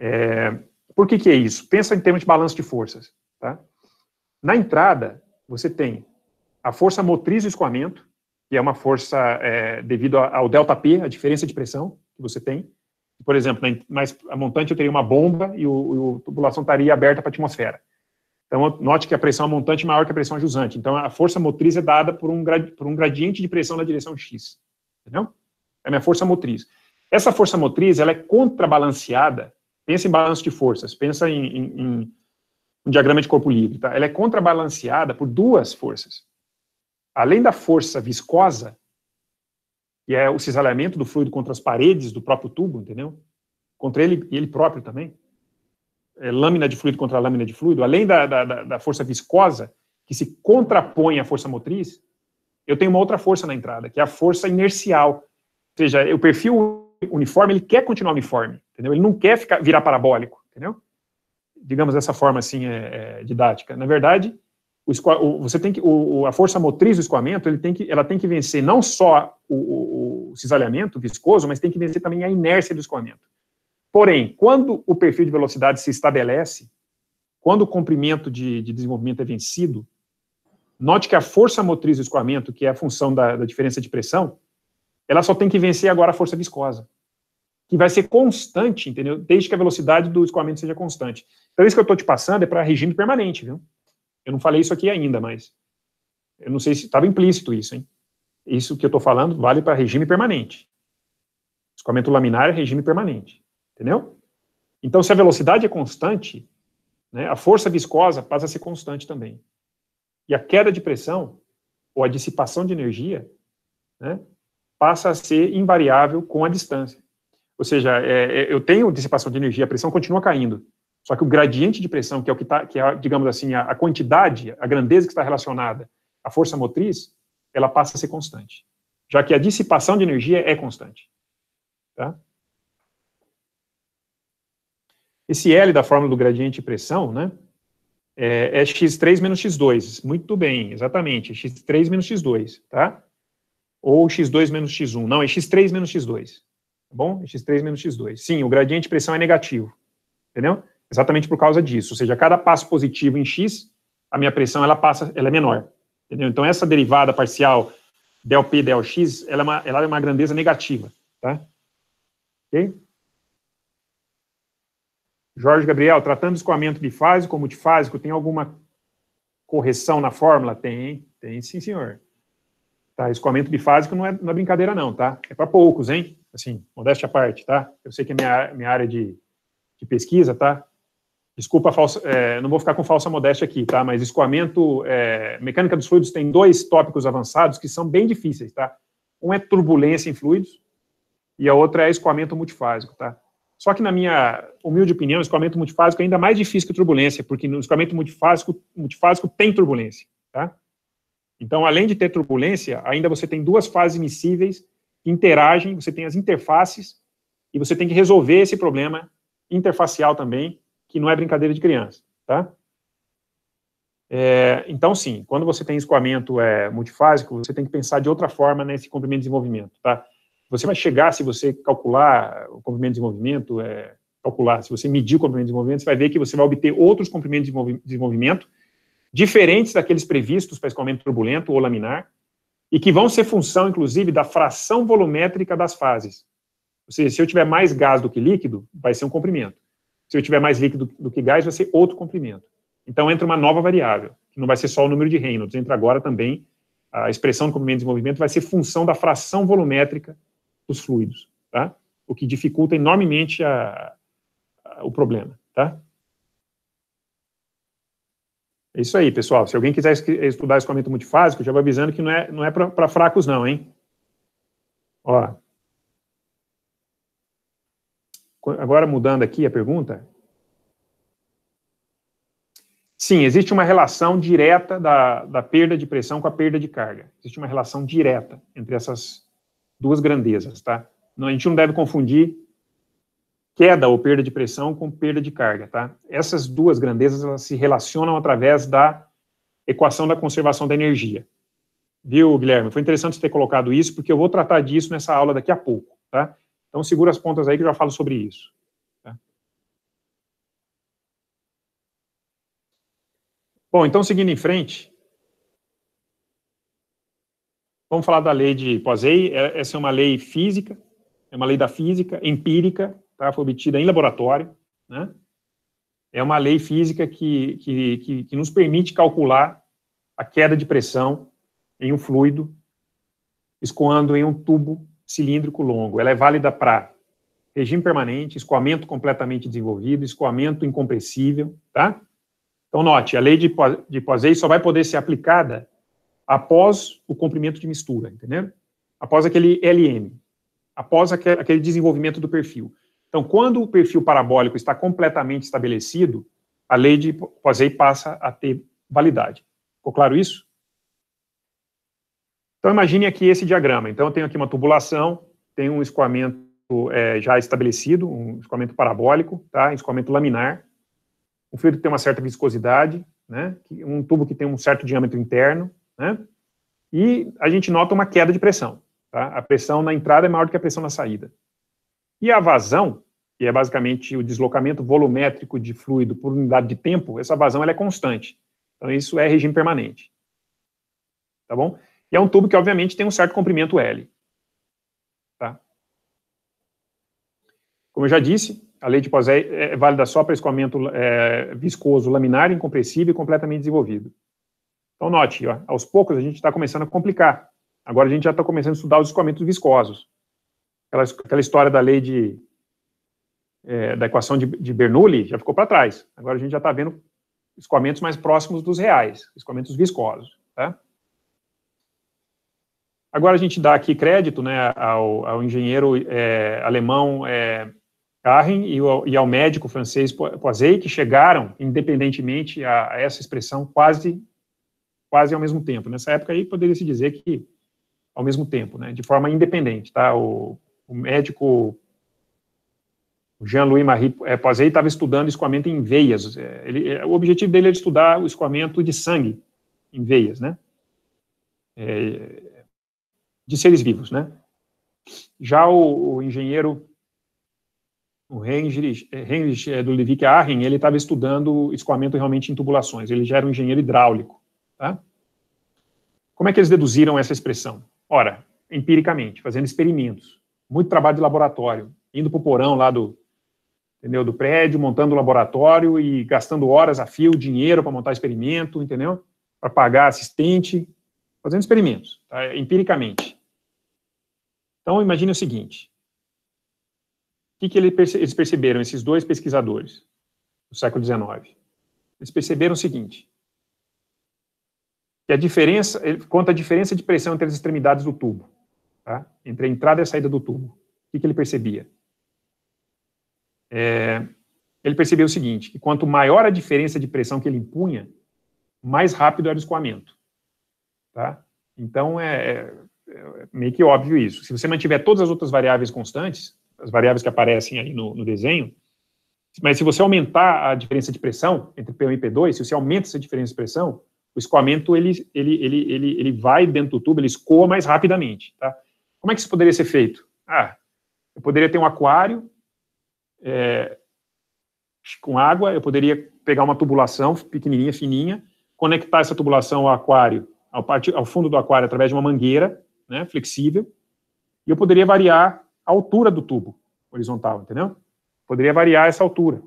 É, por que que é isso? Pensa em termos de balanço de forças, tá? Na entrada, você tem a força motriz do escoamento, que é uma força é, devido ao delta-p, a diferença de pressão que você tem. Por exemplo, na, montante eu teria uma bomba e o, a tubulação estaria aberta para a atmosfera. Então, note que a pressão montante é maior que a pressão jusante. Então, a força motriz é dada por um, por um gradiente de pressão na direção X. Entendeu? É a minha força motriz. Essa força motriz, ela é contrabalanceada. Pensa em balanço de forças, pensa em, em um diagrama de corpo livre, tá? ela é contrabalanceada por duas forças. Além da força viscosa, que é o cisalhamento do fluido contra as paredes do próprio tubo, entendeu? Contra ele e ele próprio também. É, lâmina de fluido contra lâmina de fluido. Além da, da, da força viscosa, que se contrapõe à força motriz, eu tenho uma outra força na entrada, que é a força inercial. Ou seja, o perfil uniforme, ele quer continuar uniforme, entendeu? Ele não quer ficar, virar parabólico, entendeu? digamos dessa forma assim é, é, didática. Na verdade, o, o, você tem que o, a força motriz do escoamento, ele tem que, ela tem que vencer não só o, o cisalhamento viscoso, mas tem que vencer também a inércia do escoamento. Porém, quando o perfil de velocidade se estabelece, quando o comprimento de, de desenvolvimento é vencido, note que a força motriz do escoamento, que é a função da, da diferença de pressão, ela só tem que vencer agora a força viscosa que vai ser constante, entendeu? Desde que a velocidade do escoamento seja constante. Então, isso que eu estou te passando é para regime permanente, viu? Eu não falei isso aqui ainda, mas eu não sei se estava implícito isso, hein? Isso que eu estou falando vale para regime permanente. Escoamento laminar é regime permanente, entendeu? Então, se a velocidade é constante, né, a força viscosa passa a ser constante também. E a queda de pressão, ou a dissipação de energia, né, passa a ser invariável com a distância. Ou seja, é, é, eu tenho dissipação de energia, a pressão continua caindo. Só que o gradiente de pressão, que é o que está, que é, digamos assim, a, a quantidade, a grandeza que está relacionada à força motriz, ela passa a ser constante. Já que a dissipação de energia é constante. Tá? Esse L da fórmula do gradiente de pressão, né? É, é, x3 menos x2. Muito bem, exatamente. x3 menos x2, tá? Ou x2 menos x1. Não, é x3 menos x2. Tá bom? X3 menos X2. Sim, o gradiente de pressão é negativo. Entendeu? Exatamente por causa disso. Ou seja, a cada passo positivo em X, a minha pressão ela passa, ela é menor. Entendeu? Então, essa derivada parcial del P del X, ela é uma, ela é uma grandeza negativa. Tá? Ok? Jorge Gabriel, tratando de escoamento bifásico ou multifásico, tem alguma correção na fórmula? Tem, tem sim, senhor. Tá? Escoamento bifásico não é, não é brincadeira, não, tá? É para poucos, hein? Assim, modéstia à parte, tá? Eu sei que é minha, minha área de, de pesquisa, tá? Desculpa, falsa, é, não vou ficar com falsa modéstia aqui, tá? Mas escoamento, é, mecânica dos fluidos tem dois tópicos avançados que são bem difíceis, tá? Um é turbulência em fluidos e a outra é escoamento multifásico, tá? Só que na minha humilde opinião, escoamento multifásico é ainda mais difícil que turbulência, porque no escoamento multifásico, multifásico tem turbulência, tá? Então, além de ter turbulência, ainda você tem duas fases miscíveis que interagem, você tem as interfaces, e você tem que resolver esse problema interfacial também, que não é brincadeira de criança, tá? É, então, sim, quando você tem escoamento é, multifásico, você tem que pensar de outra forma nesse comprimento de desenvolvimento, tá? Você vai chegar, se você calcular o comprimento de desenvolvimento, é, calcular, se você medir o comprimento de desenvolvimento, você vai ver que você vai obter outros comprimentos de desenvolvimento diferentes daqueles previstos para escoamento turbulento ou laminar, e que vão ser função, inclusive, da fração volumétrica das fases. Ou seja, se eu tiver mais gás do que líquido, vai ser um comprimento. Se eu tiver mais líquido do que gás, vai ser outro comprimento. Então entra uma nova variável, que não vai ser só o número de Reynolds, entra agora também a expressão do comprimento de desenvolvimento vai ser função da fração volumétrica dos fluidos, tá? O que dificulta enormemente a, a, o problema, tá? É isso aí, pessoal. Se alguém quiser estudar escoamento multifásico, já vai avisando que não é, não é para fracos, não, hein? Ó. Agora, mudando aqui a pergunta. Sim, existe uma relação direta da, da perda de pressão com a perda de carga. Existe uma relação direta entre essas duas grandezas, tá? Não, a gente não deve confundir queda ou perda de pressão com perda de carga, tá? Essas duas grandezas elas se relacionam através da equação da conservação da energia. Viu, Guilherme? Foi interessante ter colocado isso, porque eu vou tratar disso nessa aula daqui a pouco, tá? Então segura as pontas aí que eu já falo sobre isso. Tá? Bom, então seguindo em frente, vamos falar da lei de Poiseuille. É, essa é uma lei física, é uma lei da física empírica, tá? foi obtida em laboratório. Né? É uma lei física que, que, que, que nos permite calcular a queda de pressão em um fluido escoando em um tubo cilíndrico longo. Ela é válida para regime permanente, escoamento completamente desenvolvido, escoamento incompressível, tá? Então, note, a lei de, de Poiseuille só vai poder ser aplicada após o comprimento de mistura, entendeu? Após aquele LM, após aquele desenvolvimento do perfil. Então, quando o perfil parabólico está completamente estabelecido, a lei de Poisey passa a ter validade. Ficou claro isso? Então, imagine aqui esse diagrama. Então, eu tenho aqui uma tubulação, tem um escoamento é, já estabelecido, um escoamento parabólico, tá? um escoamento laminar. O fluido tem uma certa viscosidade, né? um tubo que tem um certo diâmetro interno, né? e a gente nota uma queda de pressão. Tá? A pressão na entrada é maior do que a pressão na saída. E a vazão que é basicamente o deslocamento volumétrico de fluido por unidade de tempo, essa vazão ela é constante. Então, isso é regime permanente. Tá bom? E é um tubo que, obviamente, tem um certo comprimento L. Tá? Como eu já disse, a lei de Poisé é válida só para escoamento é, viscoso laminar, incompressível e completamente desenvolvido. Então, note, ó, aos poucos a gente está começando a complicar. Agora a gente já está começando a estudar os escoamentos viscosos. Aquela, aquela história da lei de é, da equação de, de Bernoulli já ficou para trás. Agora a gente já está vendo escoamentos mais próximos dos reais, escoamentos viscosos. Tá? Agora a gente dá aqui crédito né, ao, ao engenheiro é, alemão é, Carren e ao, e ao, médico francês Poisey, que chegaram, independentemente, a, a, essa expressão quase, quase ao mesmo tempo. Nessa época aí poderia se dizer que ao mesmo tempo, né, de forma independente. Tá? O, o médico o Jean-Louis Marie é, Poisey estava estudando escoamento em veias. É, ele, é, o objetivo dele é era estudar o escoamento de sangue em veias, né? É, de seres vivos, né? Já o, o engenheiro, o Heinrich, Heinrich do Ludwig Arren, ele estava estudando escoamento realmente em tubulações. Ele já era um engenheiro hidráulico, tá? Como é que eles deduziram essa expressão? Ora, empiricamente, fazendo experimentos, muito trabalho de laboratório, indo para o porão lá do, entendeu? Do prédio, montando o laboratório e gastando horas a fio, dinheiro para montar experimento, entendeu? Para pagar assistente, fazendo experimentos, tá? empiricamente. Então, imagine o seguinte. O que, que eles perceberam, esses dois pesquisadores, do século XIX? Eles perceberam o seguinte, que a diferença, quanto à diferença de pressão entre as extremidades do tubo, tá? entre a entrada e a saída do tubo. O que, que ele percebia? é, ele percebeu o seguinte, que quanto maior a diferença de pressão que ele impunha, mais rápido era o escoamento. Tá? Então, é, é, é meio que óbvio isso. Se você mantiver todas as outras variáveis constantes, as variáveis que aparecem aí no, no desenho, mas se você aumentar a diferença de pressão entre P1 e P2, se você aumenta essa diferença de pressão, o escoamento ele, ele, ele, ele, ele vai dentro do tubo, ele escoa mais rapidamente. Tá? Como é que isso poderia ser feito? Ah, eu poderia ter um aquário é, com água, eu poderia pegar uma tubulação pequenininha, fininha, conectar essa tubulação ao aquário, ao, parte, ao fundo do aquário, através de uma mangueira né, flexível, e eu poderia variar a altura do tubo horizontal, entendeu? Poderia variar essa altura.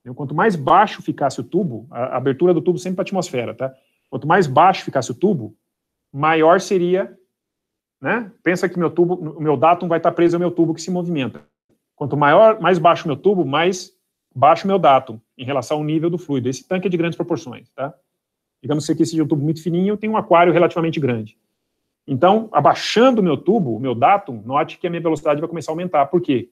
Entendeu? Quanto mais baixo ficasse o tubo, a abertura do tubo sempre para a atmosfera, tá? Quanto mais baixo ficasse o tubo, maior seria, né? Pensa que meu tubo, o meu datum vai estar tá preso ao meu tubo que se movimenta. Quanto maior, mais baixo meu tubo, mais baixo meu datum em relação ao nível do fluido. Esse tanque é de grandes proporções, tá? Digamos que esse um tubo muito fininho, tem um aquário relativamente grande. Então, abaixando o meu tubo, o meu datum, note que a minha velocidade vai começar a aumentar. Por quê?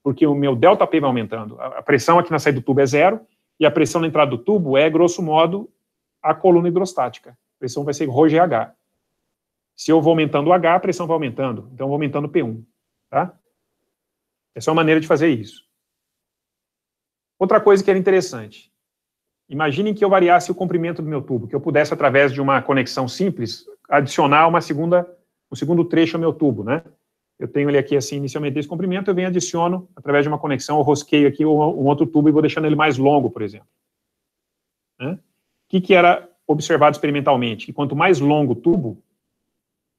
Porque o meu delta P vai aumentando. A pressão aqui na saída do tubo é zero, e a pressão na entrada do tubo é, grosso modo, a coluna hidrostática. A pressão vai ser ρGH. Se eu vou aumentando o H, a pressão vai aumentando. Então, eu vou aumentando P1. Tá? Essa é uma maneira de fazer isso. Outra coisa que era interessante. Imaginem que eu variasse o comprimento do meu tubo, que eu pudesse, através de uma conexão simples, adicionar uma segunda, um segundo trecho ao meu tubo, né? Eu tenho ele aqui assim, inicialmente esse comprimento, eu venho adiciono, através de uma conexão, eu rosqueio aqui um, um outro tubo e vou deixando ele mais longo, por exemplo. Né? O que, que era observado experimentalmente? Que quanto mais longo o tubo,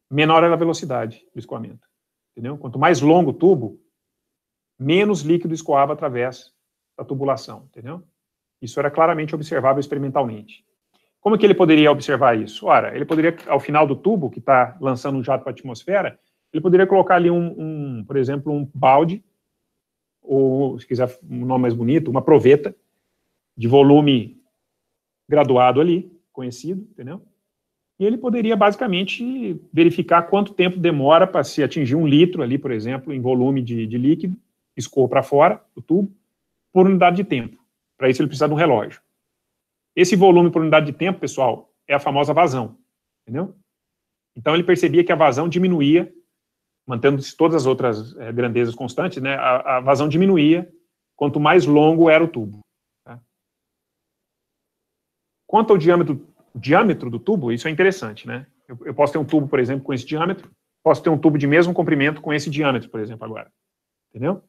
menor era a velocidade do escoamento. Entendeu? Quanto mais longo o tubo, menos líquido escoava através da tubulação, entendeu? Isso era claramente observável experimentalmente. Como que ele poderia observar isso? Ora, ele poderia, ao final do tubo, que está lançando um jato para a atmosfera, ele poderia colocar ali um, um, por exemplo, um balde, ou, se quiser um nome mais bonito, uma proveta, de volume graduado ali, conhecido, entendeu? E ele poderia, basicamente, verificar quanto tempo demora para se atingir um litro ali, por exemplo, em volume de, de líquido, escoa para fora do tubo, por unidade de tempo. Para isso ele precisa de um relógio. Esse volume por unidade de tempo, pessoal, é a famosa vazão, entendeu? Então ele percebia que a vazão diminuía, mantendo-se todas as outras é, grandezas constantes, né? A, a, vazão diminuía quanto mais longo era o tubo. Tá? Quanto ao diâmetro, diâmetro do tubo, isso é interessante, né? Eu, eu posso ter um tubo, por exemplo, com esse diâmetro, posso ter um tubo de mesmo comprimento com esse diâmetro, por exemplo, agora, entendeu?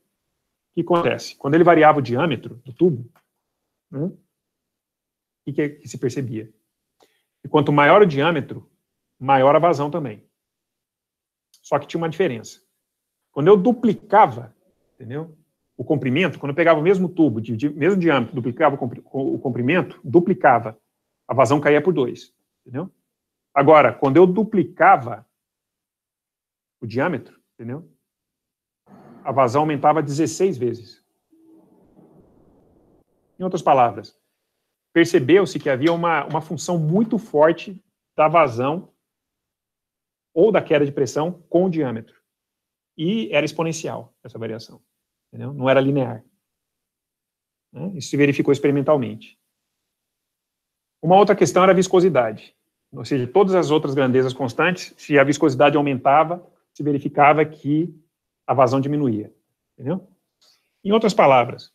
que acontece? Quando ele variava o diâmetro do tubo, né, o que, que se percebia? E quanto maior o diâmetro, maior a vazão também. Só que tinha uma diferença. Quando eu duplicava, entendeu? O comprimento, quando eu pegava o mesmo tubo, de, de mesmo diâmetro, duplicava o comprimento, duplicava, a vazão caía por dois, entendeu? Agora, quando eu duplicava o diâmetro, entendeu? a vazão aumentava 16 vezes. Em outras palavras, percebeu-se que havia uma, uma função muito forte da vazão ou da queda de pressão com o diâmetro. E era exponencial essa variação. Entendeu? Não era linear. Né? Isso se verificou experimentalmente. Uma outra questão era a viscosidade. Ou seja, todas as outras grandezas constantes, se a viscosidade aumentava, se verificava que a vazão diminuía. Entendeu? Em outras palavras,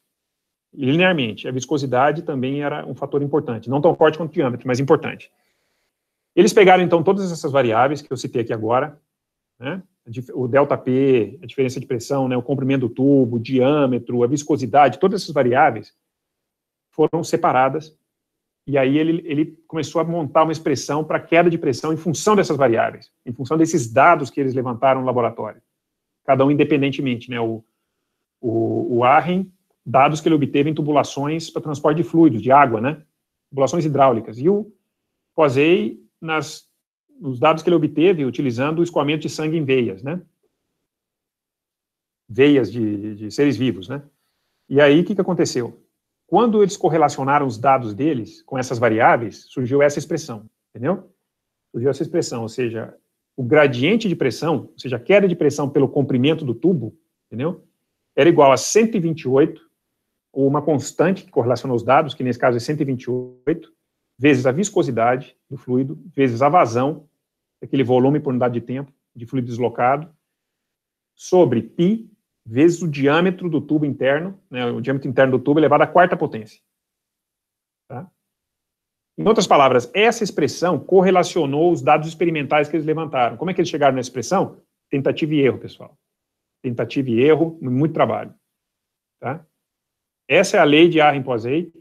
linearmente, a viscosidade também era um fator importante, não tão forte quanto o diâmetro, mas importante. Eles pegaram, então, todas essas variáveis que eu citei aqui agora, né? o delta P, a diferença de pressão, né? o comprimento do tubo, o diâmetro, a viscosidade, todas essas variáveis foram separadas, e aí ele, ele começou a montar uma expressão para queda de pressão em função dessas variáveis, em função desses dados que eles levantaram no laboratório cada um independentemente, né? O, o, o Arren, dados que ele obteve em tubulações para transporte de fluidos, de água, né? Tubulações hidráulicas. E o Posey nas nos dados que ele obteve utilizando o escoamento de sangue em veias, né? Veias de, de seres vivos, né? E aí, o que, que aconteceu? Quando eles correlacionaram os dados deles com essas variáveis, surgiu essa expressão, entendeu? Surgiu essa expressão, ou seja, o gradiente de pressão, ou seja, a queda de pressão pelo comprimento do tubo, entendeu? Era igual a 128, ou uma constante que correlaciona os dados, que nesse caso é 128, vezes a viscosidade do fluido, vezes a vazão, aquele volume por unidade de tempo de fluido deslocado, sobre π vezes o diâmetro do tubo interno, né, o diâmetro interno do tubo elevado à quarta potência. Em outras palavras, essa expressão correlacionou os dados experimentais que eles levantaram. Como é que eles chegaram na expressão? Tentativa e erro, pessoal. Tentativa e erro, muito trabalho. Tá? Essa é a lei de Arrhen poiseuille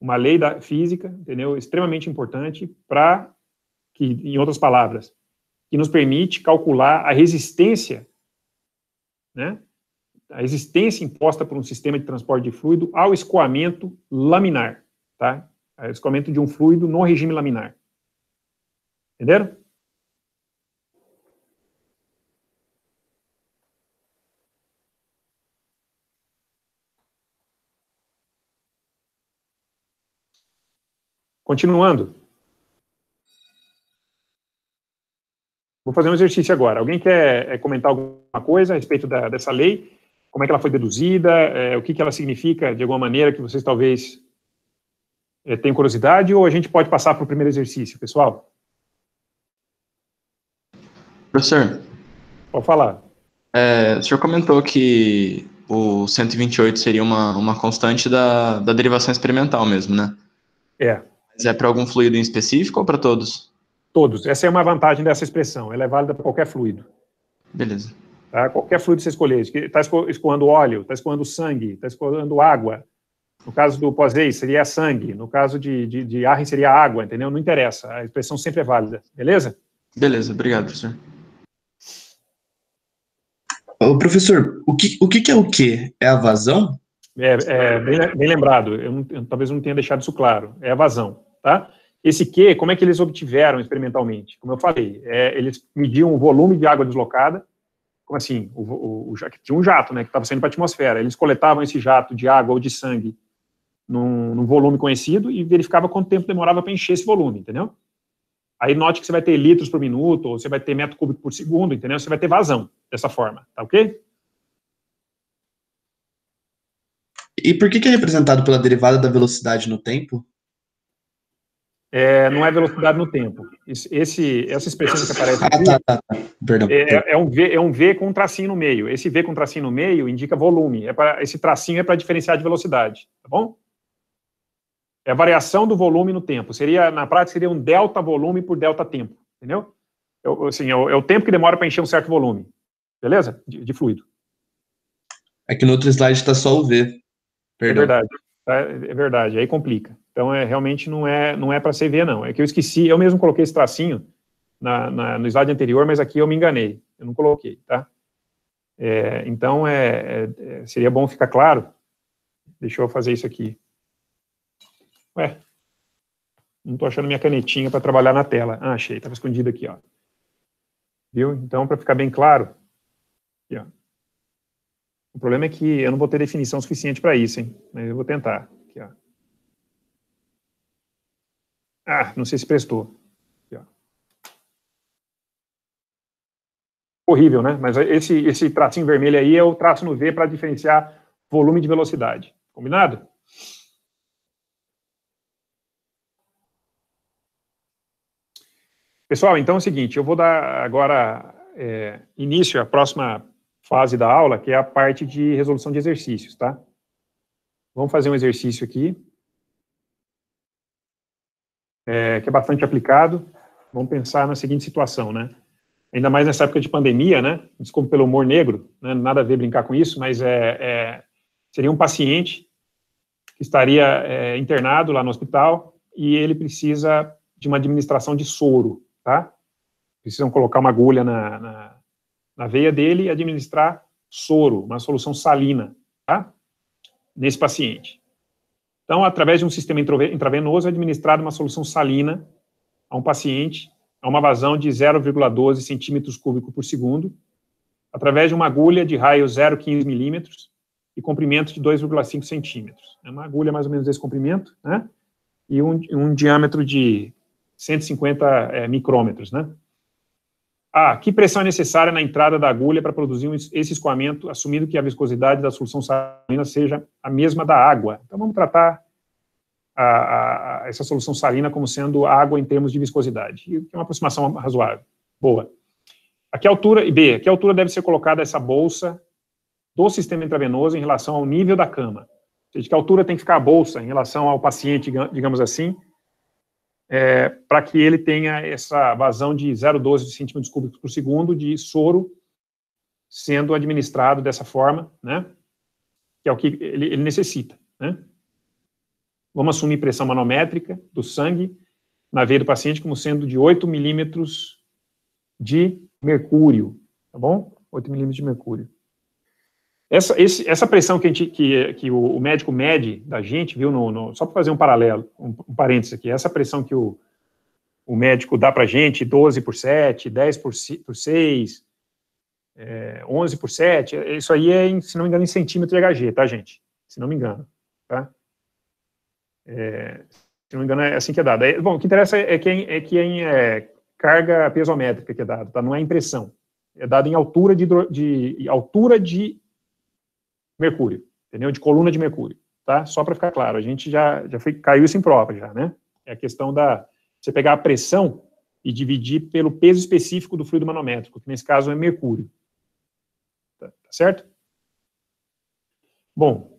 uma lei da física, entendeu? Extremamente importante para que, em outras palavras, que nos permite calcular a resistência, né? A resistência imposta por um sistema de transporte de fluido ao escoamento laminar, tá? é escoamento de um fluido no regime laminar. Entenderam? Continuando. Vou fazer um exercício agora. Alguém quer eh, comentar alguma coisa a respeito da, dessa lei? Como é que ela foi deduzida? É, o que, que ela significa, de alguma maneira, que vocês talvez é, tem curiosidade ou a gente pode passar para o primeiro exercício, pessoal? Professor. Pode falar. É, o senhor comentou que o 128 seria uma, uma constante da, da derivação experimental mesmo, né? É. Mas é para algum fluido em específico ou para todos? Todos. Essa é uma vantagem dessa expressão. Ela é válida para qualquer fluido. Beleza. Tá? Qualquer fluido que você escolher. Está escoando óleo, está escoando sangue, está escoando água, no caso do posei, seria sangue. No caso de, de, de seria água, entendeu? Não interessa. A expressão sempre é válida. Beleza? Beleza. Obrigado, professor. Ô, professor, o que, o que é o que? É a vazão? É, é bem, bem, lembrado. Eu, eu talvez não tenha deixado isso claro. É a vazão, tá? Esse que, como é que eles obtiveram experimentalmente? Como eu falei, é, eles mediam o volume de água deslocada, como assim, o, o, o tinha um jato, né, que estava saindo para a atmosfera. Eles coletavam esse jato de água ou de sangue num, num volume conhecido e verificava quanto tempo demorava para encher esse volume, entendeu? Aí note que você vai ter litros por minuto, ou você vai ter metro cúbico por segundo, entendeu? Você vai ter vazão dessa forma, tá ok? E por que, que é representado pela derivada da velocidade no tempo? É, não é velocidade no tempo. Esse, essa expressão que aparece ah, aqui ah, tá, tá. Perdão, é, é, é, um v, é um V com um tracinho no meio. Esse V com um tracinho no meio indica volume. É pra, esse tracinho é para diferenciar de velocidade, tá bom? É a variação do volume no tempo. Seria, na prática, seria um delta volume por delta tempo, entendeu? É, assim, é o, é o tempo que demora para encher um certo volume, beleza? De, de fluido. Aqui é no outro slide está só o V. É perdão. É verdade, é verdade, aí complica. Então, é, realmente não é, não é para CV, não. É que eu esqueci, eu mesmo coloquei esse tracinho na, na, no slide anterior, mas aqui eu me enganei, eu não coloquei, tá? É, então, é, é, é seria bom ficar claro. Deixa eu fazer isso aqui. Ué, não estou achando minha canetinha para trabalhar na tela. Ah, achei, estava escondida aqui. Ó. Viu? Então, para ficar bem claro, aqui, ó. o problema é que eu não vou ter definição suficiente para isso, hein? mas eu vou tentar. Aqui, ó. Ah, não sei se prestou. Aqui, Horrível, né? Mas esse, esse tracinho vermelho aí é o traço no V para diferenciar volume de velocidade. Combinado? Pessoal, então é o seguinte, eu vou dar agora é, início à próxima fase da aula, que é a parte de resolução de exercícios, tá? Vamos fazer um exercício aqui, é, que é bastante aplicado. Vamos pensar na seguinte situação, né? Ainda mais nessa época de pandemia, né? Desculpa pelo humor negro, né? nada a ver brincar com isso, mas é, é seria um paciente que estaria é, internado lá no hospital e ele precisa de uma administração de soro, tá? Precisam colocar uma agulha na, na, na veia dele e administrar soro, uma solução salina, tá? Nesse paciente. Então, através de um sistema intravenoso, é administrada uma solução salina a um paciente, a uma vazão de 0,12 centímetros cúbicos por segundo, através de uma agulha de raio 0,15 milímetros e comprimento de 2,5 centímetros. É uma agulha mais ou menos desse comprimento, né? E um, um diâmetro de 150 é, eh, micrômetros, né? A. Ah, que pressão é necessária na entrada da agulha para produzir esse escoamento, assumindo que a viscosidade da solução salina seja a mesma da água? Então, vamos tratar a, a, a essa solução salina como sendo água em termos de viscosidade, que é uma aproximação razoável. Boa. A que altura, e B, a que altura deve ser colocada essa bolsa do sistema intravenoso em relação ao nível da cama? Ou seja, de que altura tem que ficar a bolsa em relação ao paciente, digamos assim, é, para que ele tenha essa vazão de 0,12 centímetros cúbicos por segundo de soro sendo administrado dessa forma, né? Que é o que ele, ele necessita, né? Vamos assumir pressão manométrica do sangue na veia do paciente como sendo de 8 milímetros de mercúrio, tá bom? 8 milímetros de mercúrio. Essa, esse, essa pressão que, gente, que, que, o, médico mede da gente, viu, no, no, só para fazer um paralelo, um, um parênteses aqui, essa pressão que o, o médico dá para a gente, 12 por 7, 10 por, por 6, é, 11 por 7, isso aí é, em, se não me engano, em centímetro de Hg, tá, gente? Se não me engano, tá? É, se não me engano, é assim que é dado. É, bom, o que interessa é que é, é que é, é carga pesométrica que é dado, tá? Não é impressão. É dado em altura de, de altura de mercúrio, entendeu? De coluna de mercúrio, tá? Só para ficar claro, a gente já, já foi, caiu isso em prova já, né? É a questão da, você pegar a pressão e dividir pelo peso específico do fluido manométrico, que nesse caso é mercúrio. Tá, tá certo? Bom,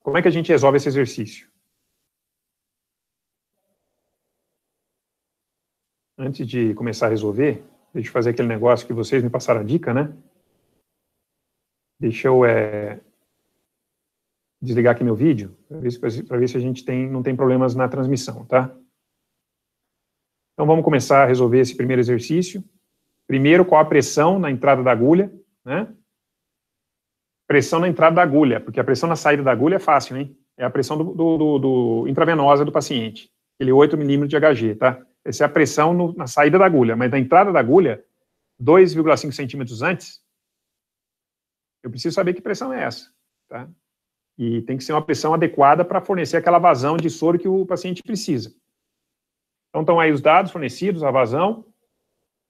como é que a gente resolve esse exercício? Antes de começar a resolver, deixa eu fazer aquele negócio que vocês me passaram a dica, né? Deixa eu é, desligar aqui meu vídeo, para ver, se a gente tem, não tem problemas na transmissão, tá? Então vamos começar a resolver esse primeiro exercício. Primeiro, qual a pressão na entrada da agulha, né? Pressão na entrada da agulha, porque a pressão na saída da agulha é fácil, hein? É a pressão do, do, do, do intravenosa do paciente, ele 8 milímetros de HG, tá? Essa é a pressão no, na saída da agulha, mas na entrada da agulha, 2,5 centímetros antes, eu preciso saber que pressão é essa, tá? E tem que ser uma pressão adequada para fornecer aquela vazão de soro que o paciente precisa. Então, estão aí os dados fornecidos, a vazão,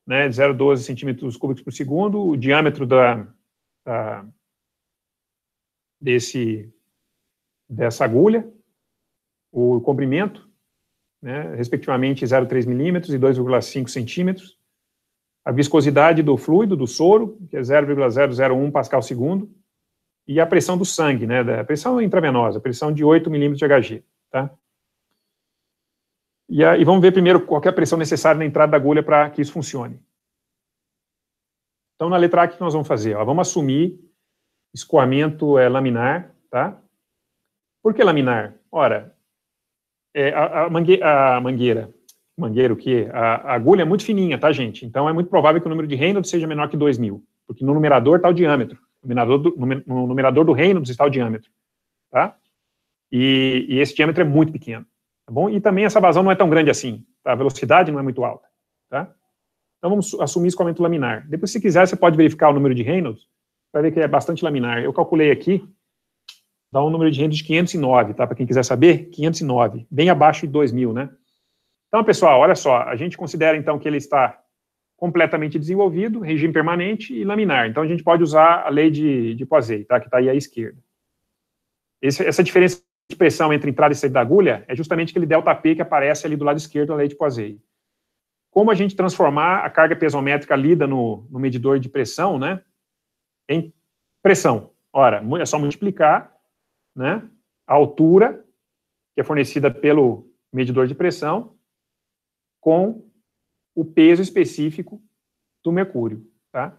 né, 0,12 centímetros cúbicos por segundo, o diâmetro da, da, desse, dessa agulha, o comprimento, né, respectivamente 0,3 milímetros e 2,5 centímetros, a viscosidade do fluido, do soro, que é 0,001 pascal segundo, e a pressão do sangue, né, da pressão intravenosa, pressão de 8 milímetros de Hg, tá? E, e vamos ver primeiro qual é a pressão necessária na entrada da agulha para que isso funcione. Então, na letra A, o que nós vamos fazer? Ó, vamos assumir escoamento é, laminar, tá? Por que laminar? Ora, é, a, a, mangue, a mangueira mangueiro que a, agulha é muito fininha, tá, gente? Então é muito provável que o número de Reynolds seja menor que 2000, porque no numerador está o diâmetro. No numerador do, numerador do Reynolds está o diâmetro, tá? E, e, esse diâmetro é muito pequeno, tá bom? E também essa vazão não é tão grande assim, tá? A velocidade não é muito alta, tá? Então vamos assumir escoamento laminar. Depois, se quiser, você pode verificar o número de Reynolds, vai ver que é bastante laminar. Eu calculei aqui, dá um número de Reynolds de 509, tá? Para quem quiser saber, 509, bem abaixo de 2000, né? Então, pessoal, olha só, a gente considera então que ele está completamente desenvolvido, regime permanente e laminar. Então, a gente pode usar a lei de, de Poiseuille, tá, que está aí à esquerda. Esse, essa diferença de pressão entre entrada e saída da agulha é justamente aquele delta-p que aparece ali do lado esquerdo da lei de Poiseuille. Como a gente transformar a carga pesométrica lida no, no medidor de pressão, né, em pressão? Ora, é só multiplicar, né, a altura que é fornecida pelo medidor de pressão com o peso específico do mercúrio, tá?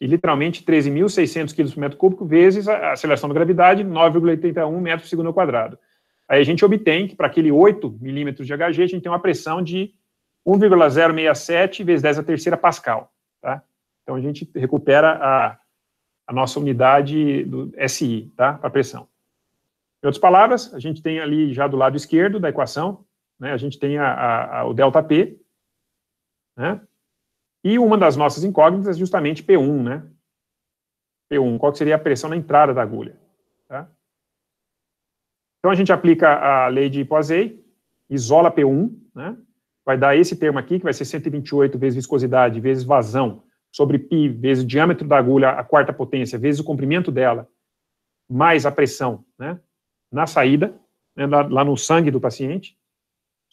E literalmente 13.600 quilos por metro cúbico vezes a aceleração da gravidade, 9,81 metros por segundo ao quadrado. Aí a gente obtém que para aquele 8 milímetros de Hg, a gente tem uma pressão de 1,067 vezes 10 a terceira pascal, tá? Então a gente recupera a, a nossa unidade do SI, tá? Para pressão. Em outras palavras, a gente tem ali já do lado esquerdo da equação né? A gente tem a, a, a, o delta P, né? E uma das nossas incógnitas é justamente P1, né? P1, qual seria a pressão na entrada da agulha? Tá? Então a gente aplica a lei de Poiseuille, isola P1, né? Vai dar esse termo aqui, que vai ser 128 vezes viscosidade vezes vazão sobre π vezes o diâmetro da agulha a quarta potência vezes o comprimento dela mais a pressão, né? Na saída, né? lá no sangue do paciente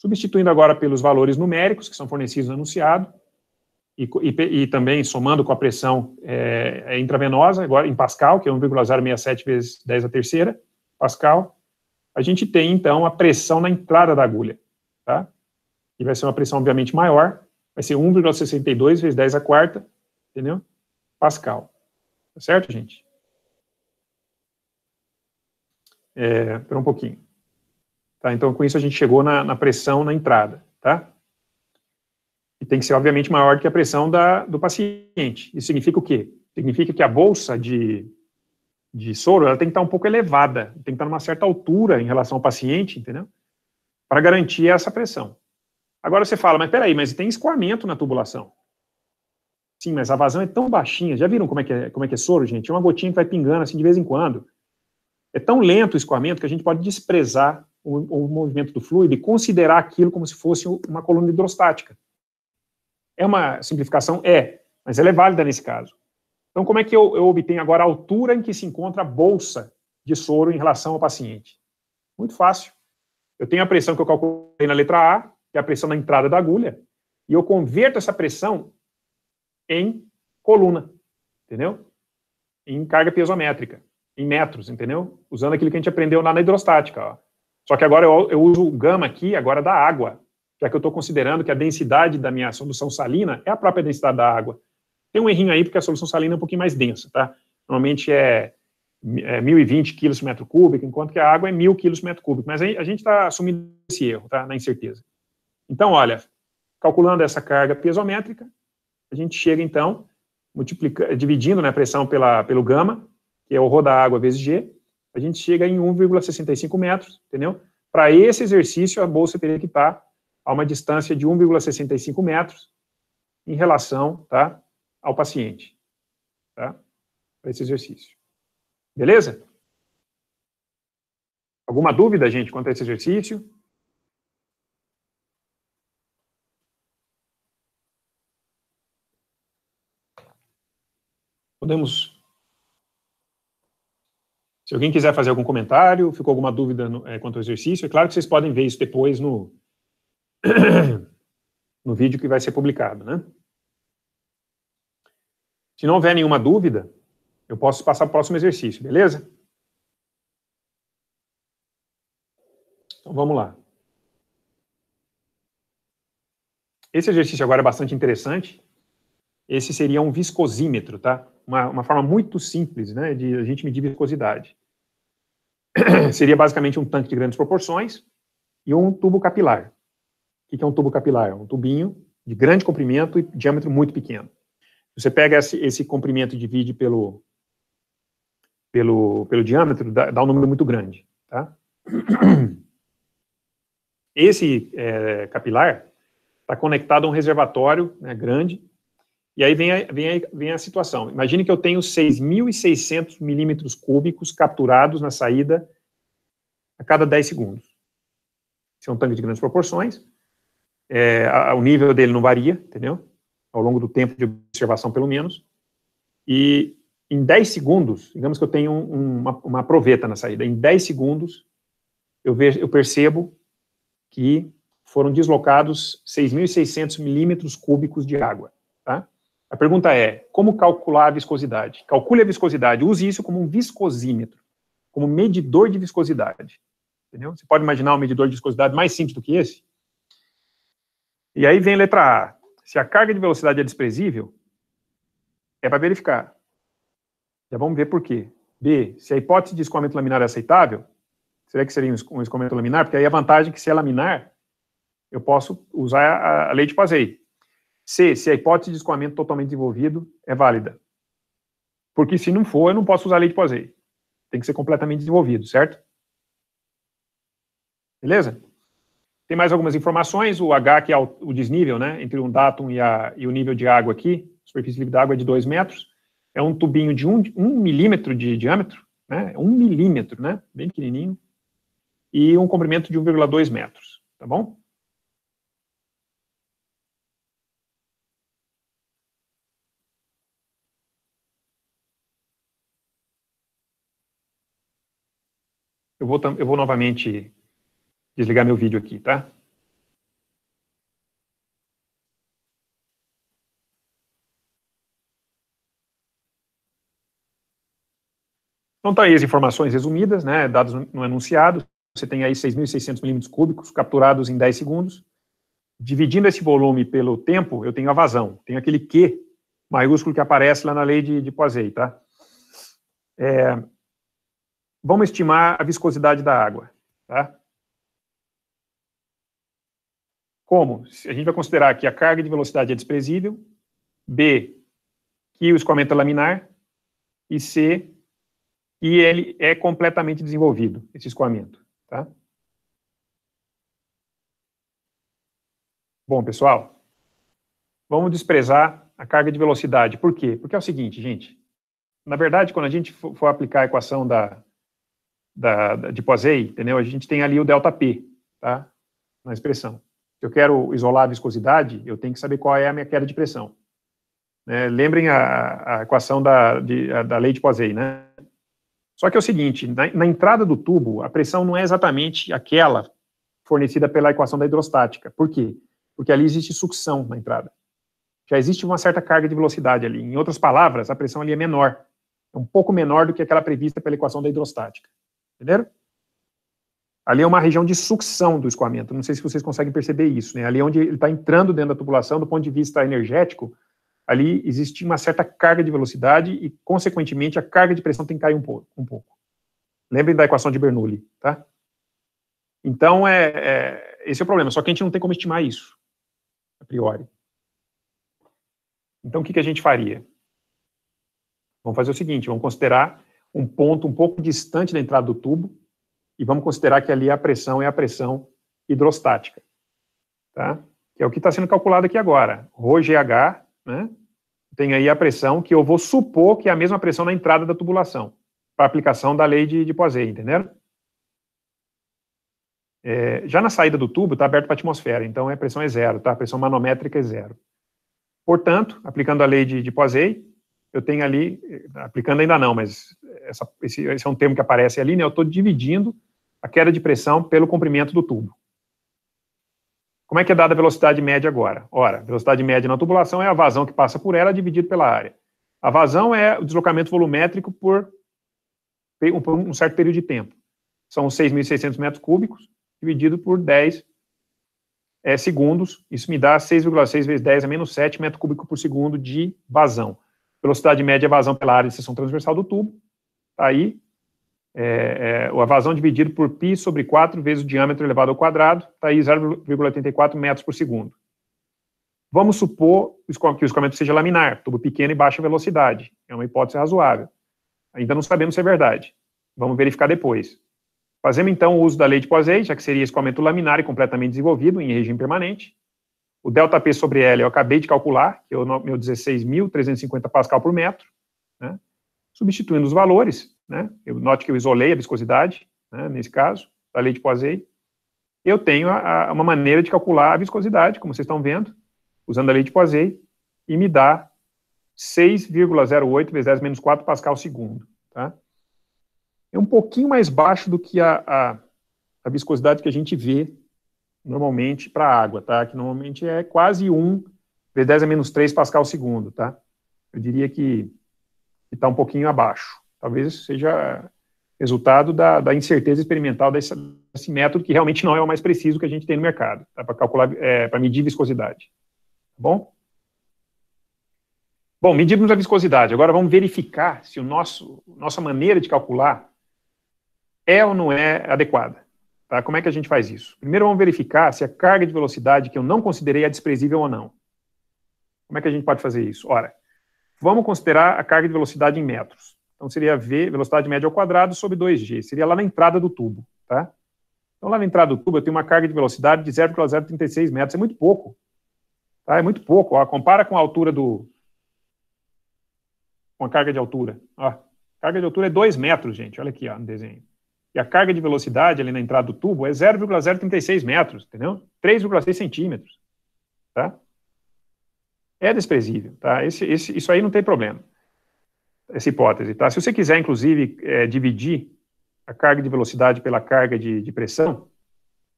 substituindo agora pelos valores numéricos que são fornecidos no anunciado, e, e, e também somando com a pressão é, intravenosa, agora em Pascal, que é 1,067 vezes 10 a terceira, Pascal, a gente tem, então, a pressão na entrada da agulha, tá? E vai ser uma pressão, obviamente, maior, vai ser 1,62 vezes 10 a quarta, entendeu? Pascal. Tá certo, gente? É, espera um pouquinho. Tá? Então, com isso, a gente chegou na, na pressão na entrada. Tá? E tem que ser, obviamente, maior que a pressão da, do paciente. Isso significa o quê? Significa que a bolsa de, de soro ela tem que estar um pouco elevada, tem que estar numa certa altura em relação ao paciente, entendeu? Para garantir essa pressão. Agora você fala, mas peraí, mas tem escoamento na tubulação. Sim, mas a vazão é tão baixinha. Já viram como é que é, como é, que é soro, gente? É uma gotinha que vai pingando assim de vez em quando. É tão lento o escoamento que a gente pode desprezar o, o movimento do fluido e considerar aquilo como se fosse uma coluna hidrostática. É uma simplificação? É, mas ela é válida nesse caso. Então, como é que eu, eu obtenho agora a altura em que se encontra a bolsa de soro em relação ao paciente? Muito fácil. Eu tenho a pressão que eu calculei na letra A, que é a pressão na entrada da agulha, e eu converto essa pressão em coluna, entendeu? Em carga piezométrica, em metros, entendeu? Usando aquilo que a gente aprendeu lá na hidrostática. Ó. Só que agora eu, eu uso o gama aqui agora da água, já que eu estou considerando que a densidade da minha solução salina é a própria densidade da água. Tem um errinho aí, porque a solução salina é um pouquinho mais densa, tá? Normalmente é, é 1.020 kg por metro cúbico, enquanto que a água é 1.000 kg por metro cúbico. Mas a gente está assumindo esse erro, tá? Na incerteza. Então, olha, calculando essa carga piezométrica, a gente chega, então, dividindo né, a pressão pela, pelo gama, que é o ρ da água vezes G, a gente chega em 1,65 metros, entendeu? Para esse exercício, a bolsa teria que estar a uma distância de 1,65 metros em relação tá, ao paciente, tá? Para esse exercício. Beleza? Alguma dúvida, gente, quanto a esse exercício? Podemos se alguém quiser fazer algum comentário, ficou alguma dúvida no, é, quanto ao exercício, é claro que vocês podem ver isso depois no, no vídeo que vai ser publicado, né? Se não houver nenhuma dúvida, eu posso passar para o próximo exercício, beleza? Então vamos lá. Esse exercício agora é bastante interessante. Esse seria um viscosímetro, tá? Uma, uma forma muito simples, né, de a gente medir viscosidade. seria basicamente um tanque de grandes proporções e um tubo capilar. O que é um tubo capilar? É um tubinho de grande comprimento e diâmetro muito pequeno. Você pega esse, esse comprimento e divide pelo, pelo, pelo diâmetro, dá, dá um número muito grande. Tá? Esse é, capilar está conectado a um reservatório né, grande e aí vem a, vem a, vem a situação. Imagine que eu tenho 6.600 milímetros cúbicos capturados na saída a cada 10 segundos. Esse é um tanque de grandes proporções. É, a, o nível dele não varia, entendeu? Ao longo do tempo de observação, pelo menos. E em 10 segundos, digamos que eu tenho um, uma, uma proveta na saída, em 10 segundos eu, vejo, eu percebo que foram deslocados 6.600 milímetros cúbicos de água. A pergunta é: como calcular a viscosidade? Calcule a viscosidade, use isso como um viscosímetro, como medidor de viscosidade. Entendeu? Você pode imaginar um medidor de viscosidade mais simples do que esse? E aí vem a letra A. Se a carga de velocidade é desprezível, é para verificar. Já vamos ver por quê. B. Se a hipótese de escoamento laminar é aceitável, será que seria um escoamento laminar? Porque aí a vantagem é que se é laminar, eu posso usar a, a lei de Pasei. C, se a hipótese de escoamento totalmente envolvido é válida. Porque se não for, eu não posso usar a lei de Poiseuille. Tem que ser completamente desenvolvido, certo? Beleza? Tem mais algumas informações. O H, que é o, desnível, né, entre um datum e, a, e o nível de água aqui, superfície livre de água é de 2 metros. É um tubinho de 1 um, um milímetro de diâmetro, né, 1 um milímetro, né, bem pequenininho, e um comprimento de 1,2 metros, tá bom? Eu vou, eu vou novamente desligar meu vídeo aqui, tá? Então, tá aí as informações resumidas, né, dados no enunciado. Você tem aí 6.600 milímetros cúbicos capturados em 10 segundos. Dividindo esse volume pelo tempo, eu tenho a vazão. Tem aquele Q maiúsculo que aparece lá na lei de, de Poiseuille, tá? É, vamos estimar a viscosidade da água. Tá? Como? A gente vai considerar que a carga de velocidade é desprezível, B, que o escoamento é laminar, e C, que ele é completamente desenvolvido, esse escoamento. Tá? Bom, pessoal, vamos desprezar a carga de velocidade. Por quê? Porque é o seguinte, gente. Na verdade, quando a gente for aplicar a equação da, da, da, de Poiseuille, entendeu? A gente tem ali o delta P, tá? Na expressão. Se eu quero isolar a viscosidade, eu tenho que saber qual é a minha queda de pressão. Né? Lembrem a, a equação da, de, a, da lei de Poiseuille, né? Só que é o seguinte, na, na entrada do tubo, a pressão não é exatamente aquela fornecida pela equação da hidrostática. Por quê? Porque ali existe sucção na entrada. Já existe uma certa carga de velocidade ali. Em outras palavras, a pressão ali é menor. É um pouco menor do que aquela prevista pela equação da hidrostática. Entenderam? Ali é uma região de sucção do escoamento. Não sei se vocês conseguem perceber isso. Né? Ali é onde ele está entrando dentro da tubulação, do ponto de vista energético, ali existe uma certa carga de velocidade e, consequentemente, a carga de pressão tem que cair um pouco. Um pouco. Lembrem da equação de Bernoulli, tá? Então, é, é, esse é o problema. Só que a gente não tem como estimar isso, a priori. Então, o que, que a gente faria? Vamos fazer o seguinte, vamos considerar um ponto um pouco distante da entrada do tubo, e vamos considerar que ali a pressão é a pressão hidrostática, tá? Que é o que está sendo calculado aqui agora. ρgH, né? Tem aí a pressão que eu vou supor que é a mesma pressão na entrada da tubulação, para aplicação da lei de, de Poiseuille, entenderam? É, já na saída do tubo está aberto para a atmosfera, então a é pressão é zero, tá? A pressão manométrica é zero. Portanto, aplicando a lei de, de Poiseuille, eu tenho ali, aplicando ainda não, mas essa, esse, esse, é um termo que aparece ali, né? Eu estou dividindo a queda de pressão pelo comprimento do tubo. Como é que é dada a velocidade média agora? Ora, velocidade média na tubulação é a vazão que passa por ela dividido pela área. A vazão é o deslocamento volumétrico por um certo período de tempo. São 6.600 metros cúbicos dividido por 10 é, eh, segundos. Isso me dá 6,6 vezes 10 a menos 7 metros cúbicos por segundo de vazão velocidade média de vazão pela área de seção transversal do tubo, está aí, é, é, a vazão dividido por π sobre 4 vezes o diâmetro elevado ao quadrado, está aí 0,84 metros por segundo. Vamos supor que o escoamento seja laminar, tubo pequeno e baixa velocidade. É uma hipótese razoável. Ainda não sabemos se é verdade. Vamos verificar depois. Fazemos então o uso da lei de Poiseuille, já que seria escoamento laminar e completamente desenvolvido em regime permanente. O ΔP sobre L eu acabei de calcular, que é o meu 16.350 Pascal por metro, né? substituindo os valores, né? eu, note que eu isolei a viscosidade, né, nesse caso, da lei de Poiseuille, eu tenho a, a, uma maneira de calcular a viscosidade, como vocês estão vendo, usando a lei de Poiseuille, e me dá 6,08 vezes 10 menos 4 Pascal segundo. Tá? É um pouquinho mais baixo do que a, a, a viscosidade que a gente vê normalmente para água, tá? Que normalmente é quase 1 vezes 10 a menos 3 pascal segundo, tá? Eu diria que está um pouquinho abaixo. Talvez isso seja resultado da, da incerteza experimental desse, desse, método, que realmente não é o mais preciso que a gente tem no mercado, tá? para calcular, é, para medir viscosidade. Tá bom? Bom, medimos a viscosidade. Agora vamos verificar se o nosso nossa maneira de calcular é ou não é adequada. Tá? Como é que a gente faz isso? Primeiro vamos verificar se a carga de velocidade que eu não considerei é desprezível ou não. Como é que a gente pode fazer isso? Ora, vamos considerar a carga de velocidade em metros. Então seria V, velocidade média ao quadrado, sobre 2G. Seria lá na entrada do tubo. Tá? Então lá na entrada do tubo eu tenho uma carga de velocidade de 0,036 metros. É muito pouco. Tá? É muito pouco. Ó, compara com a altura do... Com a carga de altura. Ó, carga de altura é 2 metros, gente. Olha aqui ó, no desenho e a carga de velocidade ali na entrada do tubo é 0,036 metros, entendeu? 3,6 centímetros, tá? É desprezível, tá? Esse, esse, isso aí não tem problema, essa hipótese, tá? Se você quiser, inclusive, é, dividir a carga de velocidade pela carga de, de, pressão,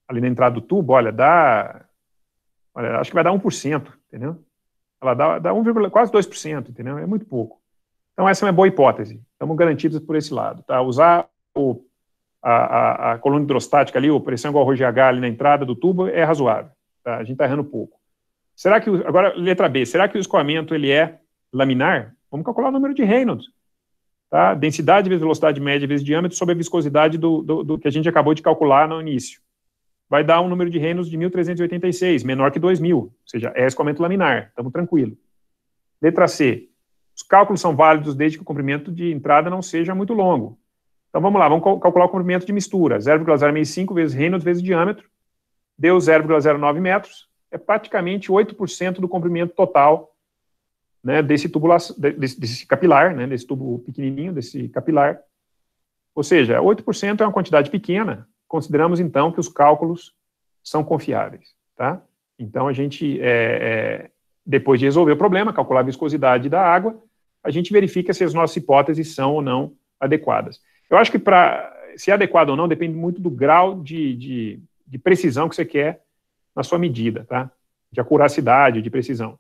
ali na entrada do tubo, olha, dá... Olha, acho que vai dar 1%, entendeu? Ela dá, dá 1, quase 2%, entendeu? É muito pouco. Então, essa é uma boa hipótese. Estamos garantidos por esse lado, tá? Usar o a, a, a coluna hidrostática ali, ou pressão igual ao GH ali na entrada do tubo, é razoável. Tá? A gente está errando pouco. Será que, agora, letra B, será que o escoamento ele é laminar? Vamos calcular o número de Reynolds. Tá? Densidade vezes velocidade média vezes diâmetro sobre a viscosidade do, do, do que a gente acabou de calcular no início. Vai dar um número de Reynolds de 1.386, menor que 2.000, ou seja, é escoamento laminar, estamos tranquilo. Letra C, os cálculos são válidos desde que o comprimento de entrada não seja muito longo. Então vamos lá, vamos calcular o comprimento de mistura. 0,065 vezes Reynolds vezes diâmetro, deu 0,09 metros, é praticamente 8% do comprimento total né, desse, tubula, desse, desse capilar, né, desse tubo pequenininho, desse capilar. Ou seja, 8% é uma quantidade pequena, consideramos então que os cálculos são confiáveis. Tá? Então a gente, é, é, depois de resolver o problema, calcular a viscosidade da água, a gente verifica se as nossas hipóteses são ou não adequadas. Eu acho que para se é adequado ou não depende muito do grau de, de, de precisão que você quer na sua medida, tá? De acuracidade, de precisão.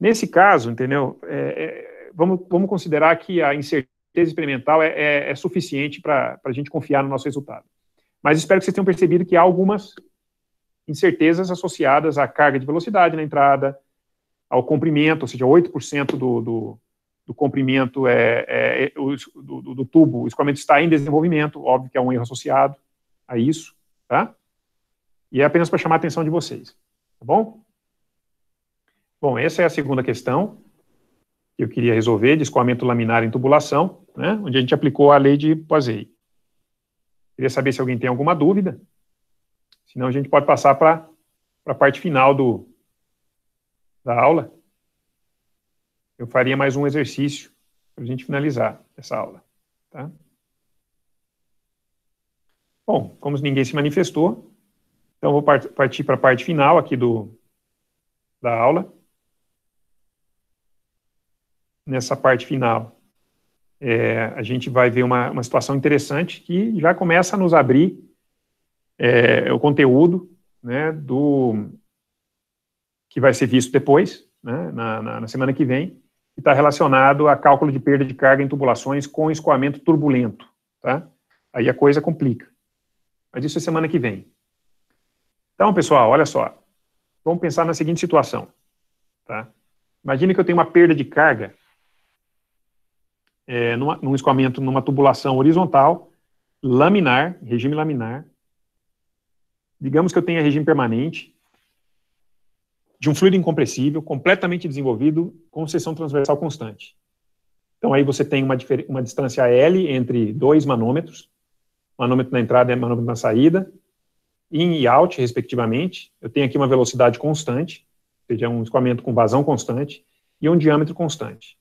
Nesse caso, entendeu? É, é, vamos, vamos considerar que a incerteza experimental é, é, é suficiente para a gente confiar no nosso resultado. Mas espero que vocês tenham percebido que há algumas incertezas associadas à carga de velocidade na entrada, ao comprimento, ou seja, 8% do, do, do comprimento é, é, é do, do, tubo, o escoamento está em desenvolvimento, óbvio que é um erro associado a isso, tá? E é apenas para chamar a atenção de vocês, tá bom? Bom, essa é a segunda questão que eu queria resolver, de escoamento laminar em tubulação, né, onde a gente aplicou a lei de Poiseuille. Queria saber se alguém tem alguma dúvida, senão a gente pode passar para a parte final do, da aula eu faria mais um exercício para a gente finalizar essa aula. Tá? Bom, como ninguém se manifestou, então vou partir para a parte final aqui do, da aula. Nessa parte final, é, a gente vai ver uma, uma situação interessante que já começa a nos abrir é, o conteúdo né, do que vai ser visto depois, né, na, na, na semana que vem, está relacionado a cálculo de perda de carga em tubulações com escoamento turbulento. Tá? Aí a coisa complica. Mas isso é semana que vem. Então, pessoal, olha só. Vamos pensar na seguinte situação. Tá? Imagine que eu tenho uma perda de carga é, numa, num escoamento numa tubulação horizontal, laminar, regime laminar. Digamos que eu tenha regime permanente de um fluido incompressível, completamente desenvolvido, com seção transversal constante. Então aí você tem uma, uma distância L entre dois manômetros, manômetro na entrada e manômetro na saída, in e out, respectivamente. Eu tenho aqui uma velocidade constante, ou seja, é um escoamento com vazão constante, e um diâmetro constante.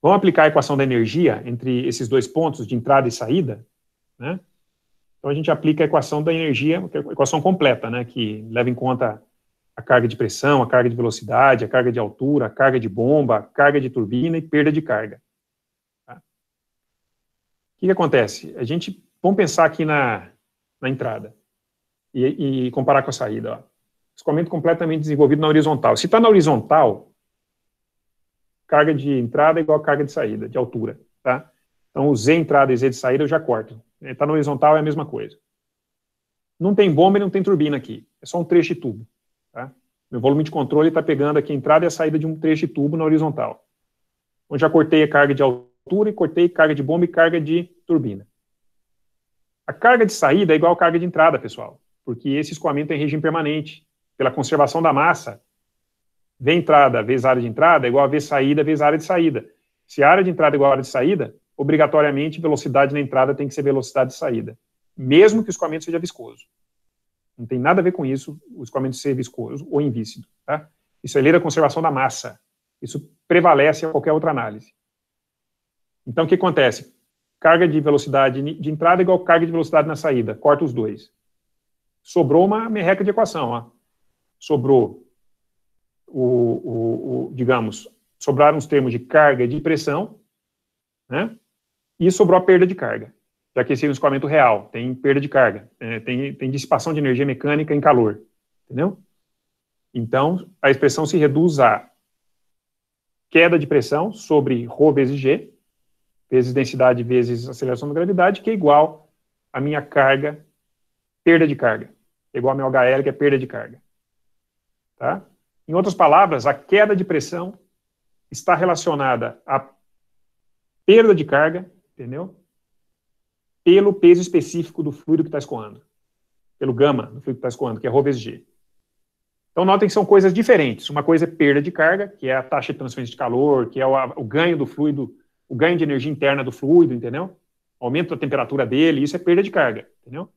Vamos aplicar a equação da energia entre esses dois pontos de entrada e saída, né? Então a gente aplica a equação da energia, é a equação completa, né, que leva em conta a carga de pressão, a carga de velocidade, a carga de altura, a carga de bomba, a carga de turbina e perda de carga. Tá? O que, que, acontece? A gente, vamos pensar aqui na, na entrada e, e comparar com a saída. Ó. Escoamento completamente desenvolvido na horizontal. Se está na horizontal, carga de entrada é igual a carga de saída, de altura. Tá? Então, o Z entrada e Z de saída eu já corto. Está né? na horizontal, é a mesma coisa. Não tem bomba e não tem turbina aqui. É só um trecho de tubo. Tá? Meu volume de controle está pegando aqui a entrada e a saída de um trecho de tubo na horizontal. Onde já cortei a carga de altura e cortei carga de bomba e carga de turbina. A carga de saída é igual à carga de entrada, pessoal, porque esse escoamento é em regime permanente. Pela conservação da massa, V entrada vezes área de entrada é igual a V saída vezes área de saída. Se a área de entrada é igual à área de saída, obrigatoriamente velocidade na entrada tem que ser velocidade de saída, mesmo que o escoamento seja viscoso. Não tem nada a ver com isso o escoamento ser viscoso ou invícido. Tá? Isso é lei da conservação da massa. Isso prevalece a qualquer outra análise. Então, o que acontece? Carga de velocidade de entrada é igual carga de velocidade na saída. Corta os dois. Sobrou uma merreca de equação. Ó. Sobrou, o, o, o, digamos, sobraram os termos de carga e de pressão, né? e sobrou a perda de carga já que esse é um escoamento real, tem perda de carga, é, tem, tem dissipação de energia mecânica em calor, entendeu? Então, a expressão se reduz a queda de pressão sobre ρ vezes g, vezes densidade vezes aceleração da gravidade, que é igual a minha carga, perda de carga, é igual a meu HL, que é perda de carga. Tá? Em outras palavras, a queda de pressão está relacionada à perda de carga, entendeu? pelo peso específico do fluido que está escoando, pelo gama do fluido que está escoando, que é rho vezes g. Então, notem que são coisas diferentes. Uma coisa é perda de carga, que é a taxa de transferência de calor, que é o, o ganho do fluido, o ganho de energia interna do fluido, entendeu? Aumento da temperatura dele, isso é perda de carga, entendeu?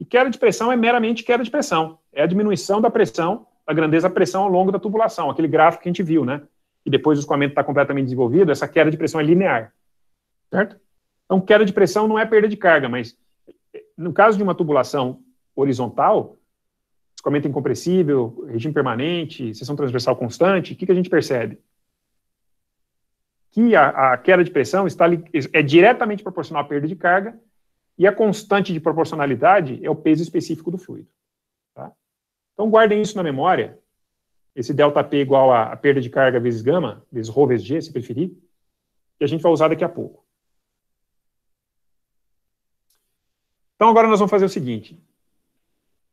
E queda de pressão é meramente queda de pressão. É a diminuição da pressão, da grandeza da pressão ao longo da tubulação, aquele gráfico que a gente viu, né? E depois o escoamento está completamente desenvolvido, essa queda de pressão é linear, certo? Então, queda de pressão não é perda de carga, mas no caso de uma tubulação horizontal, escoamento incompressível, regime permanente, seção transversal constante, o que, que a gente percebe? Que a, a queda de pressão está, é diretamente proporcional à perda de carga e a constante de proporcionalidade é o peso específico do fluido. Tá? Então, guardem isso na memória. Esse ΔP igual a, a perda de carga vezes gama, vezes ρ vezes g, se preferir, que a gente vai usar daqui a pouco. Então, agora nós vamos fazer o seguinte.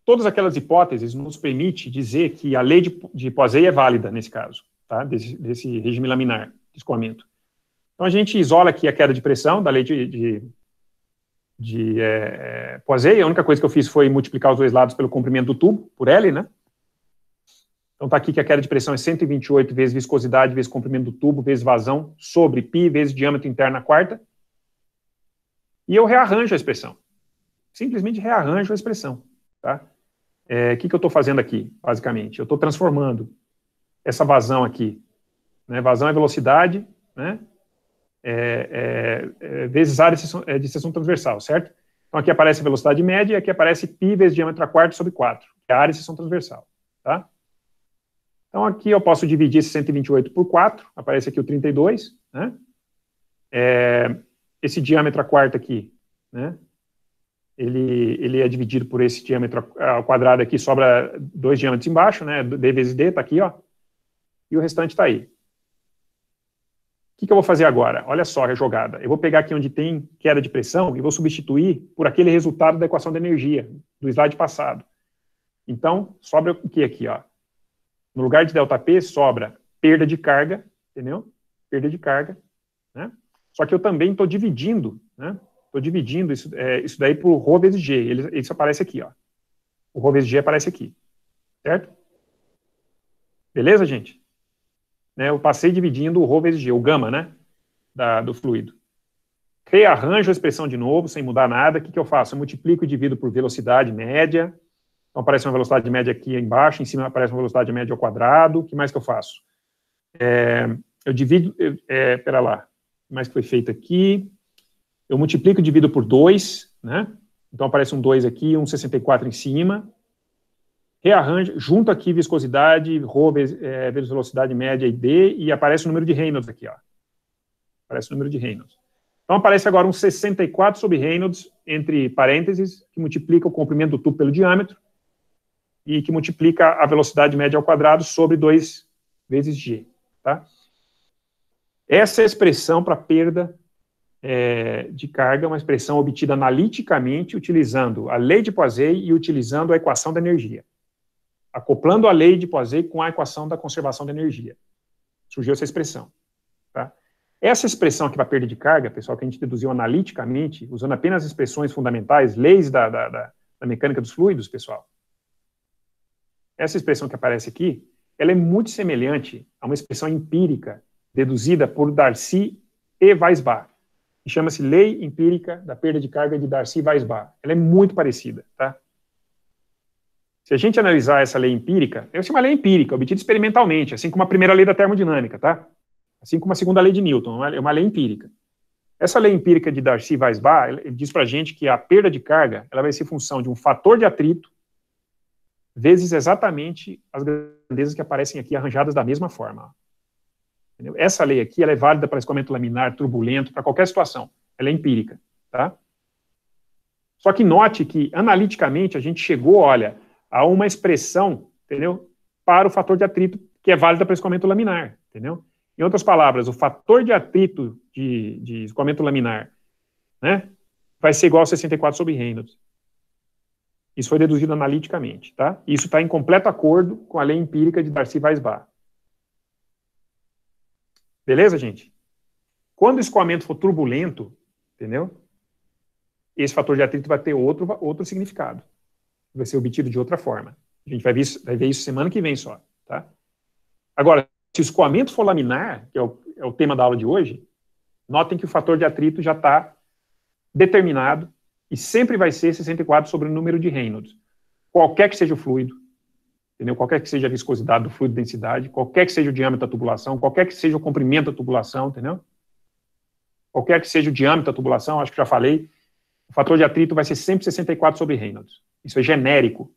Todas aquelas hipóteses nos permite dizer que a lei de, de é válida nesse caso, tá? desse, desse regime laminar de escoamento. Então, a gente isola aqui a queda de pressão da lei de, de, de é, é A única coisa que eu fiz foi multiplicar os dois lados pelo comprimento do tubo, por L, né? Então está aqui que a queda de pressão é 128 vezes viscosidade, vezes comprimento do tubo, vezes vazão, sobre π, vezes diâmetro interno à quarta. E eu rearranjo a expressão simplesmente rearranjo a expressão. Tá? O é, que, que eu estou fazendo aqui, basicamente? Eu estou transformando essa vazão aqui. Né? Vazão é velocidade, né? É, é, é vezes área é, de seção transversal, certo? Então aqui aparece a velocidade média e aqui aparece π vezes diâmetro a quarto sobre 4, que é a área de seção transversal, tá? Então aqui eu posso dividir esse 128 por 4, aparece aqui o 32, né? É, esse diâmetro a quarto aqui, né? ele, ele é dividido por esse diâmetro ao quadrado aqui, sobra dois diâmetros embaixo, né? D vezes D está aqui, ó. E o restante está aí. O que, que eu vou fazer agora? Olha só a jogada. Eu vou pegar aqui onde tem queda de pressão e vou substituir por aquele resultado da equação da energia, do slide passado. Então, sobra o que aqui, ó? No lugar de ΔP, sobra perda de carga, entendeu? Perda de carga, né? Só que eu também estou dividindo, né? Estou dividindo isso, é, isso daí por rho vezes g. Ele, isso aparece aqui, ó. O rho vezes g aparece aqui. Certo? Beleza, gente? Né, eu passei dividindo o rho vezes g, o gama, né? Da, do fluido. Rearranjo a expressão de novo, sem mudar nada. O que, que eu faço? Eu multiplico e divido por velocidade média. Então aparece uma velocidade média aqui embaixo, em cima aparece uma velocidade média ao quadrado. O que mais que eu faço? É, eu divido, é, pera lá, o que mais que foi feito aqui? eu multiplico e divido por 2, né? Então aparece um 2 aqui, um 64 em cima. Rearranjo, junto aqui viscosidade, rho vezes é, velocidade média e D, e aparece o número de Reynolds aqui, ó. Aparece o número de Reynolds. Então aparece agora um 64 sobre Reynolds, entre parênteses, que multiplica o comprimento do tubo pelo diâmetro, e que multiplica a velocidade média ao quadrado sobre 2 vezes g. Tá? Essa é expressão para perda é, de carga uma expressão obtida analiticamente utilizando a lei de Poiseuille e utilizando a equação da energia, acoplando a lei de Poiseuille com a equação da conservação da energia. Surgiu essa expressão. Tá? Essa expressão aqui para perda de carga, pessoal, que a gente deduziu analiticamente, usando apenas expressões fundamentais, leis da, da, da, da mecânica dos fluidos, pessoal, essa expressão que aparece aqui, ela é muito semelhante a uma expressão empírica deduzida por Darcy e Weisbach e chama-se Lei Empírica da Perda de Carga de Darcy Weisbach. Ela é muito parecida, tá? Se a gente analisar essa lei empírica, é uma lei empírica, obtida experimentalmente, assim como a primeira lei da termodinâmica, tá? Assim como a segunda lei de Newton, é uma é lei empírica. Essa lei empírica de Darcy Weisbach diz para a gente que a perda de carga ela vai ser função de um fator de atrito vezes exatamente as grandezas que aparecem aqui arranjadas da mesma forma. Entendeu? Essa lei aqui ela é válida para escoamento laminar, turbulento, para qualquer situação. Ela é empírica. Tá? Só que note que, analiticamente, a gente chegou, olha, a uma expressão entendeu, para o fator de atrito que é válida para escoamento laminar. Entendeu? Em outras palavras, o fator de atrito de, de escoamento laminar né, vai ser igual a 64 sobre Reynolds. Isso foi deduzido analiticamente, tá? Isso está em completo acordo com a lei empírica de Darcy Weisbach. Beleza, gente? Quando o escoamento for turbulento, entendeu? Esse fator de atrito vai ter outro, outro significado. Vai ser obtido de outra forma. A gente vai ver, isso, vai ver isso semana que vem só, tá? Agora, se o escoamento for laminar, que é o, é o tema da aula de hoje, notem que o fator de atrito já está determinado e sempre vai ser 64 sobre o número de Reynolds. Qualquer que seja o fluido, entendeu? Qualquer que seja a viscosidade do fluido, densidade, qualquer que seja o diâmetro da tubulação, qualquer que seja o comprimento da tubulação, entendeu? Qualquer que seja o diâmetro da tubulação, acho que já falei, o fator de atrito vai ser 164 sobre Reynolds. Isso é genérico.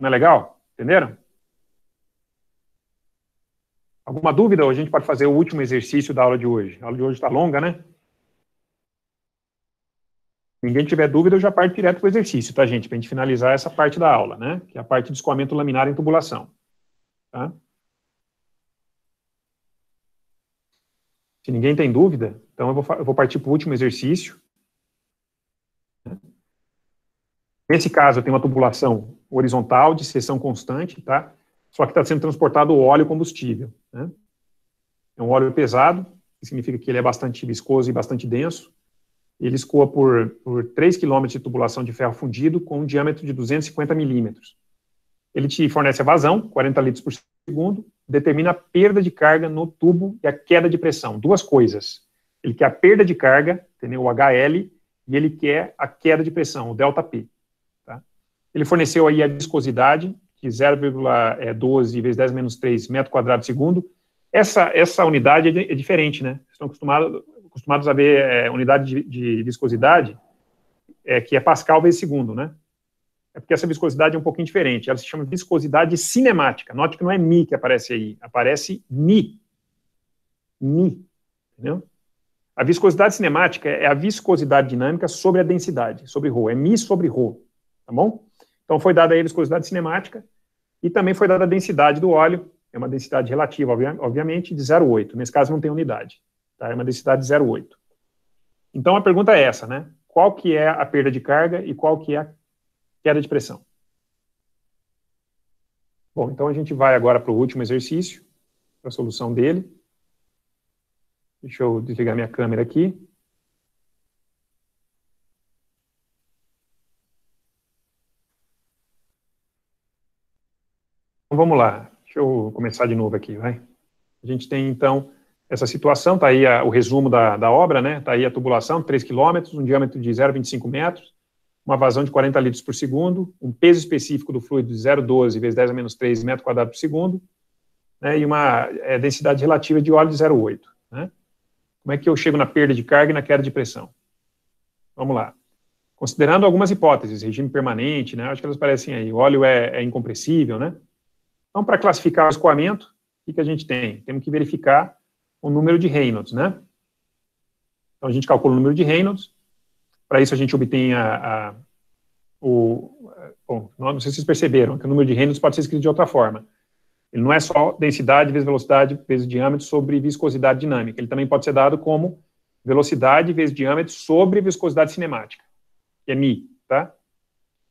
Não é legal? Entenderam? Alguma dúvida? Ou a gente pode fazer o último exercício da aula de hoje. A aula de hoje está longa, né? ninguém tiver dúvida, eu já parto direto para o exercício, tá, gente? Para a gente finalizar essa parte da aula, né? Que é a parte de escoamento laminar em tubulação. Tá? Se ninguém tem dúvida, então eu vou, eu vou partir para o último exercício. Né? Nesse caso, eu tenho uma tubulação horizontal de seção constante, tá? Só que está sendo transportado óleo combustível. Né? É um óleo pesado, que significa que ele é bastante viscoso e bastante denso. Ele escoa por, por 3 km de tubulação de ferro fundido com um diâmetro de 250 milímetros. Ele te fornece a vazão, 40 litros por segundo, determina a perda de carga no tubo e a queda de pressão. Duas coisas. Ele quer a perda de carga, entendeu? o HL, e ele quer a queda de pressão, o ΔP. Tá? Ele forneceu aí a viscosidade, é, de 0,12 vezes 10 menos 3 metro quadrado segundo. Essa, essa unidade é, é, diferente, né? Vocês estão acostumados acostumados a ver é, unidade de, de viscosidade, é, que é Pascal vezes segundo, né? É porque essa viscosidade é um pouquinho diferente. Ela se chama viscosidade cinemática. Note que não é mi que aparece aí, aparece ni. Ni. Entendeu? A viscosidade cinemática é a viscosidade dinâmica sobre a densidade, sobre ρ. É mi sobre ρ. Tá bom? Então foi dada aí a viscosidade cinemática e também foi dada a densidade do óleo, é uma densidade relativa, obviamente, de 0,8. Nesse caso não tem unidade tá? é uma densidade 0,8. Então a pergunta é essa, né? Qual que é a perda de carga e qual que é a queda de pressão? Bom, então a gente vai agora para o último exercício, para a solução dele. Deixa eu desligar minha câmera aqui. Então, vamos lá. Deixa eu começar de novo aqui, vai. A gente tem, então, essa situação, está aí a, o resumo da, da obra, né? Está aí a tubulação, 3 quilômetros, um diâmetro de 0,25 metros, uma vazão de 40 litros por segundo, um peso específico do fluido de 0,12 vezes 10 a menos 3 metro quadrado por segundo, né, e uma é, densidade relativa de óleo de 0,8. Né? Como é que eu chego na perda de carga e na queda de pressão? Vamos lá. Considerando algumas hipóteses, regime permanente, né, acho que elas parecem aí, o óleo é, é incompressível, né? Então, para classificar o escoamento, o que, que a gente tem? Temos que verificar o número de Reynolds, né? Então, a gente calcula o número de Reynolds, para isso a gente obtém a, a o... Bom, não sei se vocês perceberam que o número de Reynolds pode ser escrito de outra forma. Ele não é só densidade vezes velocidade vezes diâmetro sobre viscosidade dinâmica. Ele também pode ser dado como velocidade vezes diâmetro sobre viscosidade cinemática, que é mi, tá?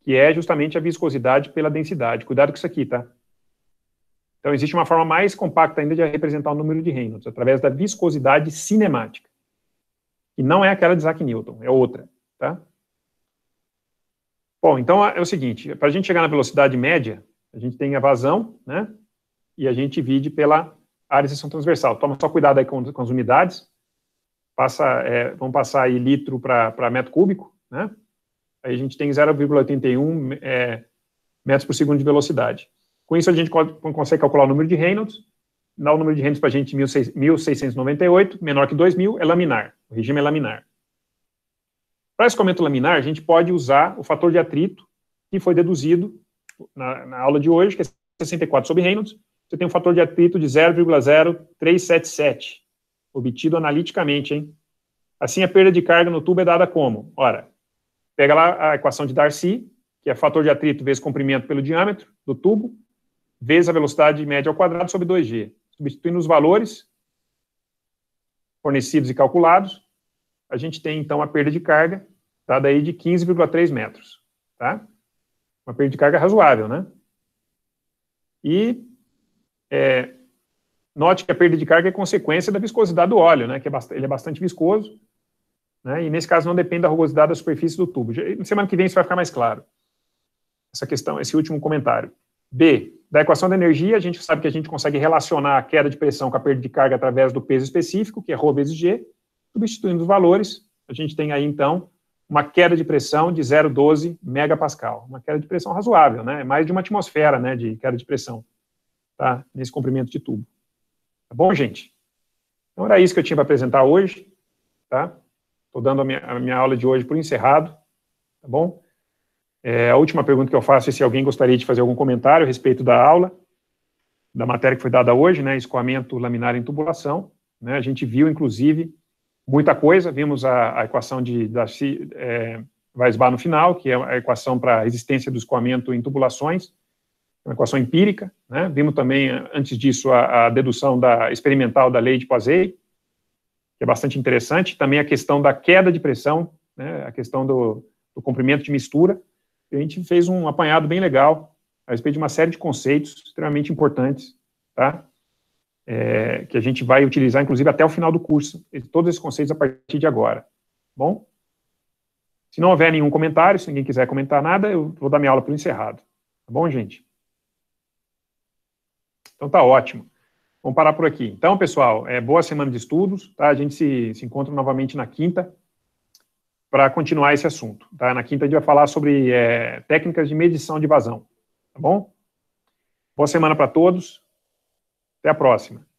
Que é justamente a viscosidade pela densidade. Cuidado com isso aqui, tá? Então, existe uma forma mais compacta ainda de representar o número de Reynolds, através da viscosidade cinemática. E não é aquela de Isaac Newton, é outra, tá? Bom, então é o seguinte, para a gente chegar na velocidade média, a gente tem a vazão, né? E a gente divide pela área de seção transversal. Toma só cuidado aí com, com as unidades. Passa, é, vamos passar aí litro para metro cúbico, né? Aí a gente tem 0,81 é, metros por segundo de velocidade. Com isso, a gente consegue calcular o número de Reynolds, dá o número de Reynolds para a gente 1698, menor que 2000, é laminar, o regime é laminar. Para esse comento laminar, a gente pode usar o fator de atrito que foi deduzido na, na aula de hoje, que é 64 sobre Reynolds, você tem um fator de atrito de 0,0377, obtido analiticamente, hein? Assim, a perda de carga no tubo é dada como? Ora, pega lá a equação de Darcy, que é fator de atrito vezes comprimento pelo diâmetro do tubo, vezes a velocidade média ao quadrado sobre 2g. Substituindo os valores fornecidos e calculados, a gente tem, então, a perda de carga tá? daí de 15,3 metros. Tá? Uma perda de carga razoável, né? E é, note que a perda de carga é consequência da viscosidade do óleo, né? Que é ele é bastante viscoso, né? E nesse caso não depende da rugosidade da superfície do tubo. Semana que vem isso vai ficar mais claro. Essa questão, esse último comentário. B, da equação da energia, a gente sabe que a gente consegue relacionar a queda de pressão com a perda de carga através do peso específico, que é ρ vezes G, substituindo os valores, a gente tem aí, então, uma queda de pressão de 0,12 megapascal, uma queda de pressão razoável, né? É mais de uma atmosfera né, de queda de pressão tá? nesse comprimento de tubo. Tá bom, gente? Então, era isso que eu tinha para apresentar hoje. Tá? Estou dando a minha, a minha aula de hoje por encerrado. Tá bom? É, a última pergunta que eu faço é se alguém gostaria de fazer algum comentário a respeito da aula, da matéria que foi dada hoje, né, escoamento laminar em tubulação. Né, a gente viu, inclusive, muita coisa, vimos a, a equação de, da é, Weisbach no final, que é a equação para a resistência do escoamento em tubulações, uma equação empírica, né, vimos também, antes disso, a, a dedução da, experimental da lei de Poiseuille, que é bastante interessante, também a questão da queda de pressão, né, a questão do, do comprimento de mistura, a gente fez um apanhado bem legal a respeito de uma série de conceitos extremamente importantes, tá? É, que a gente vai utilizar, inclusive, até o final do curso, todos esses conceitos a partir de agora. Tá bom? Se não houver nenhum comentário, se ninguém quiser comentar nada, eu vou dar minha aula por encerrado. Tá bom, gente? Então tá ótimo. Vamos parar por aqui. Então, pessoal, é, boa semana de estudos, tá? A gente se, se encontra novamente na quinta, para continuar esse assunto. Tá? Na quinta a gente vai falar sobre é, técnicas de medição de vazão. Tá bom? Boa semana para todos. Até a próxima.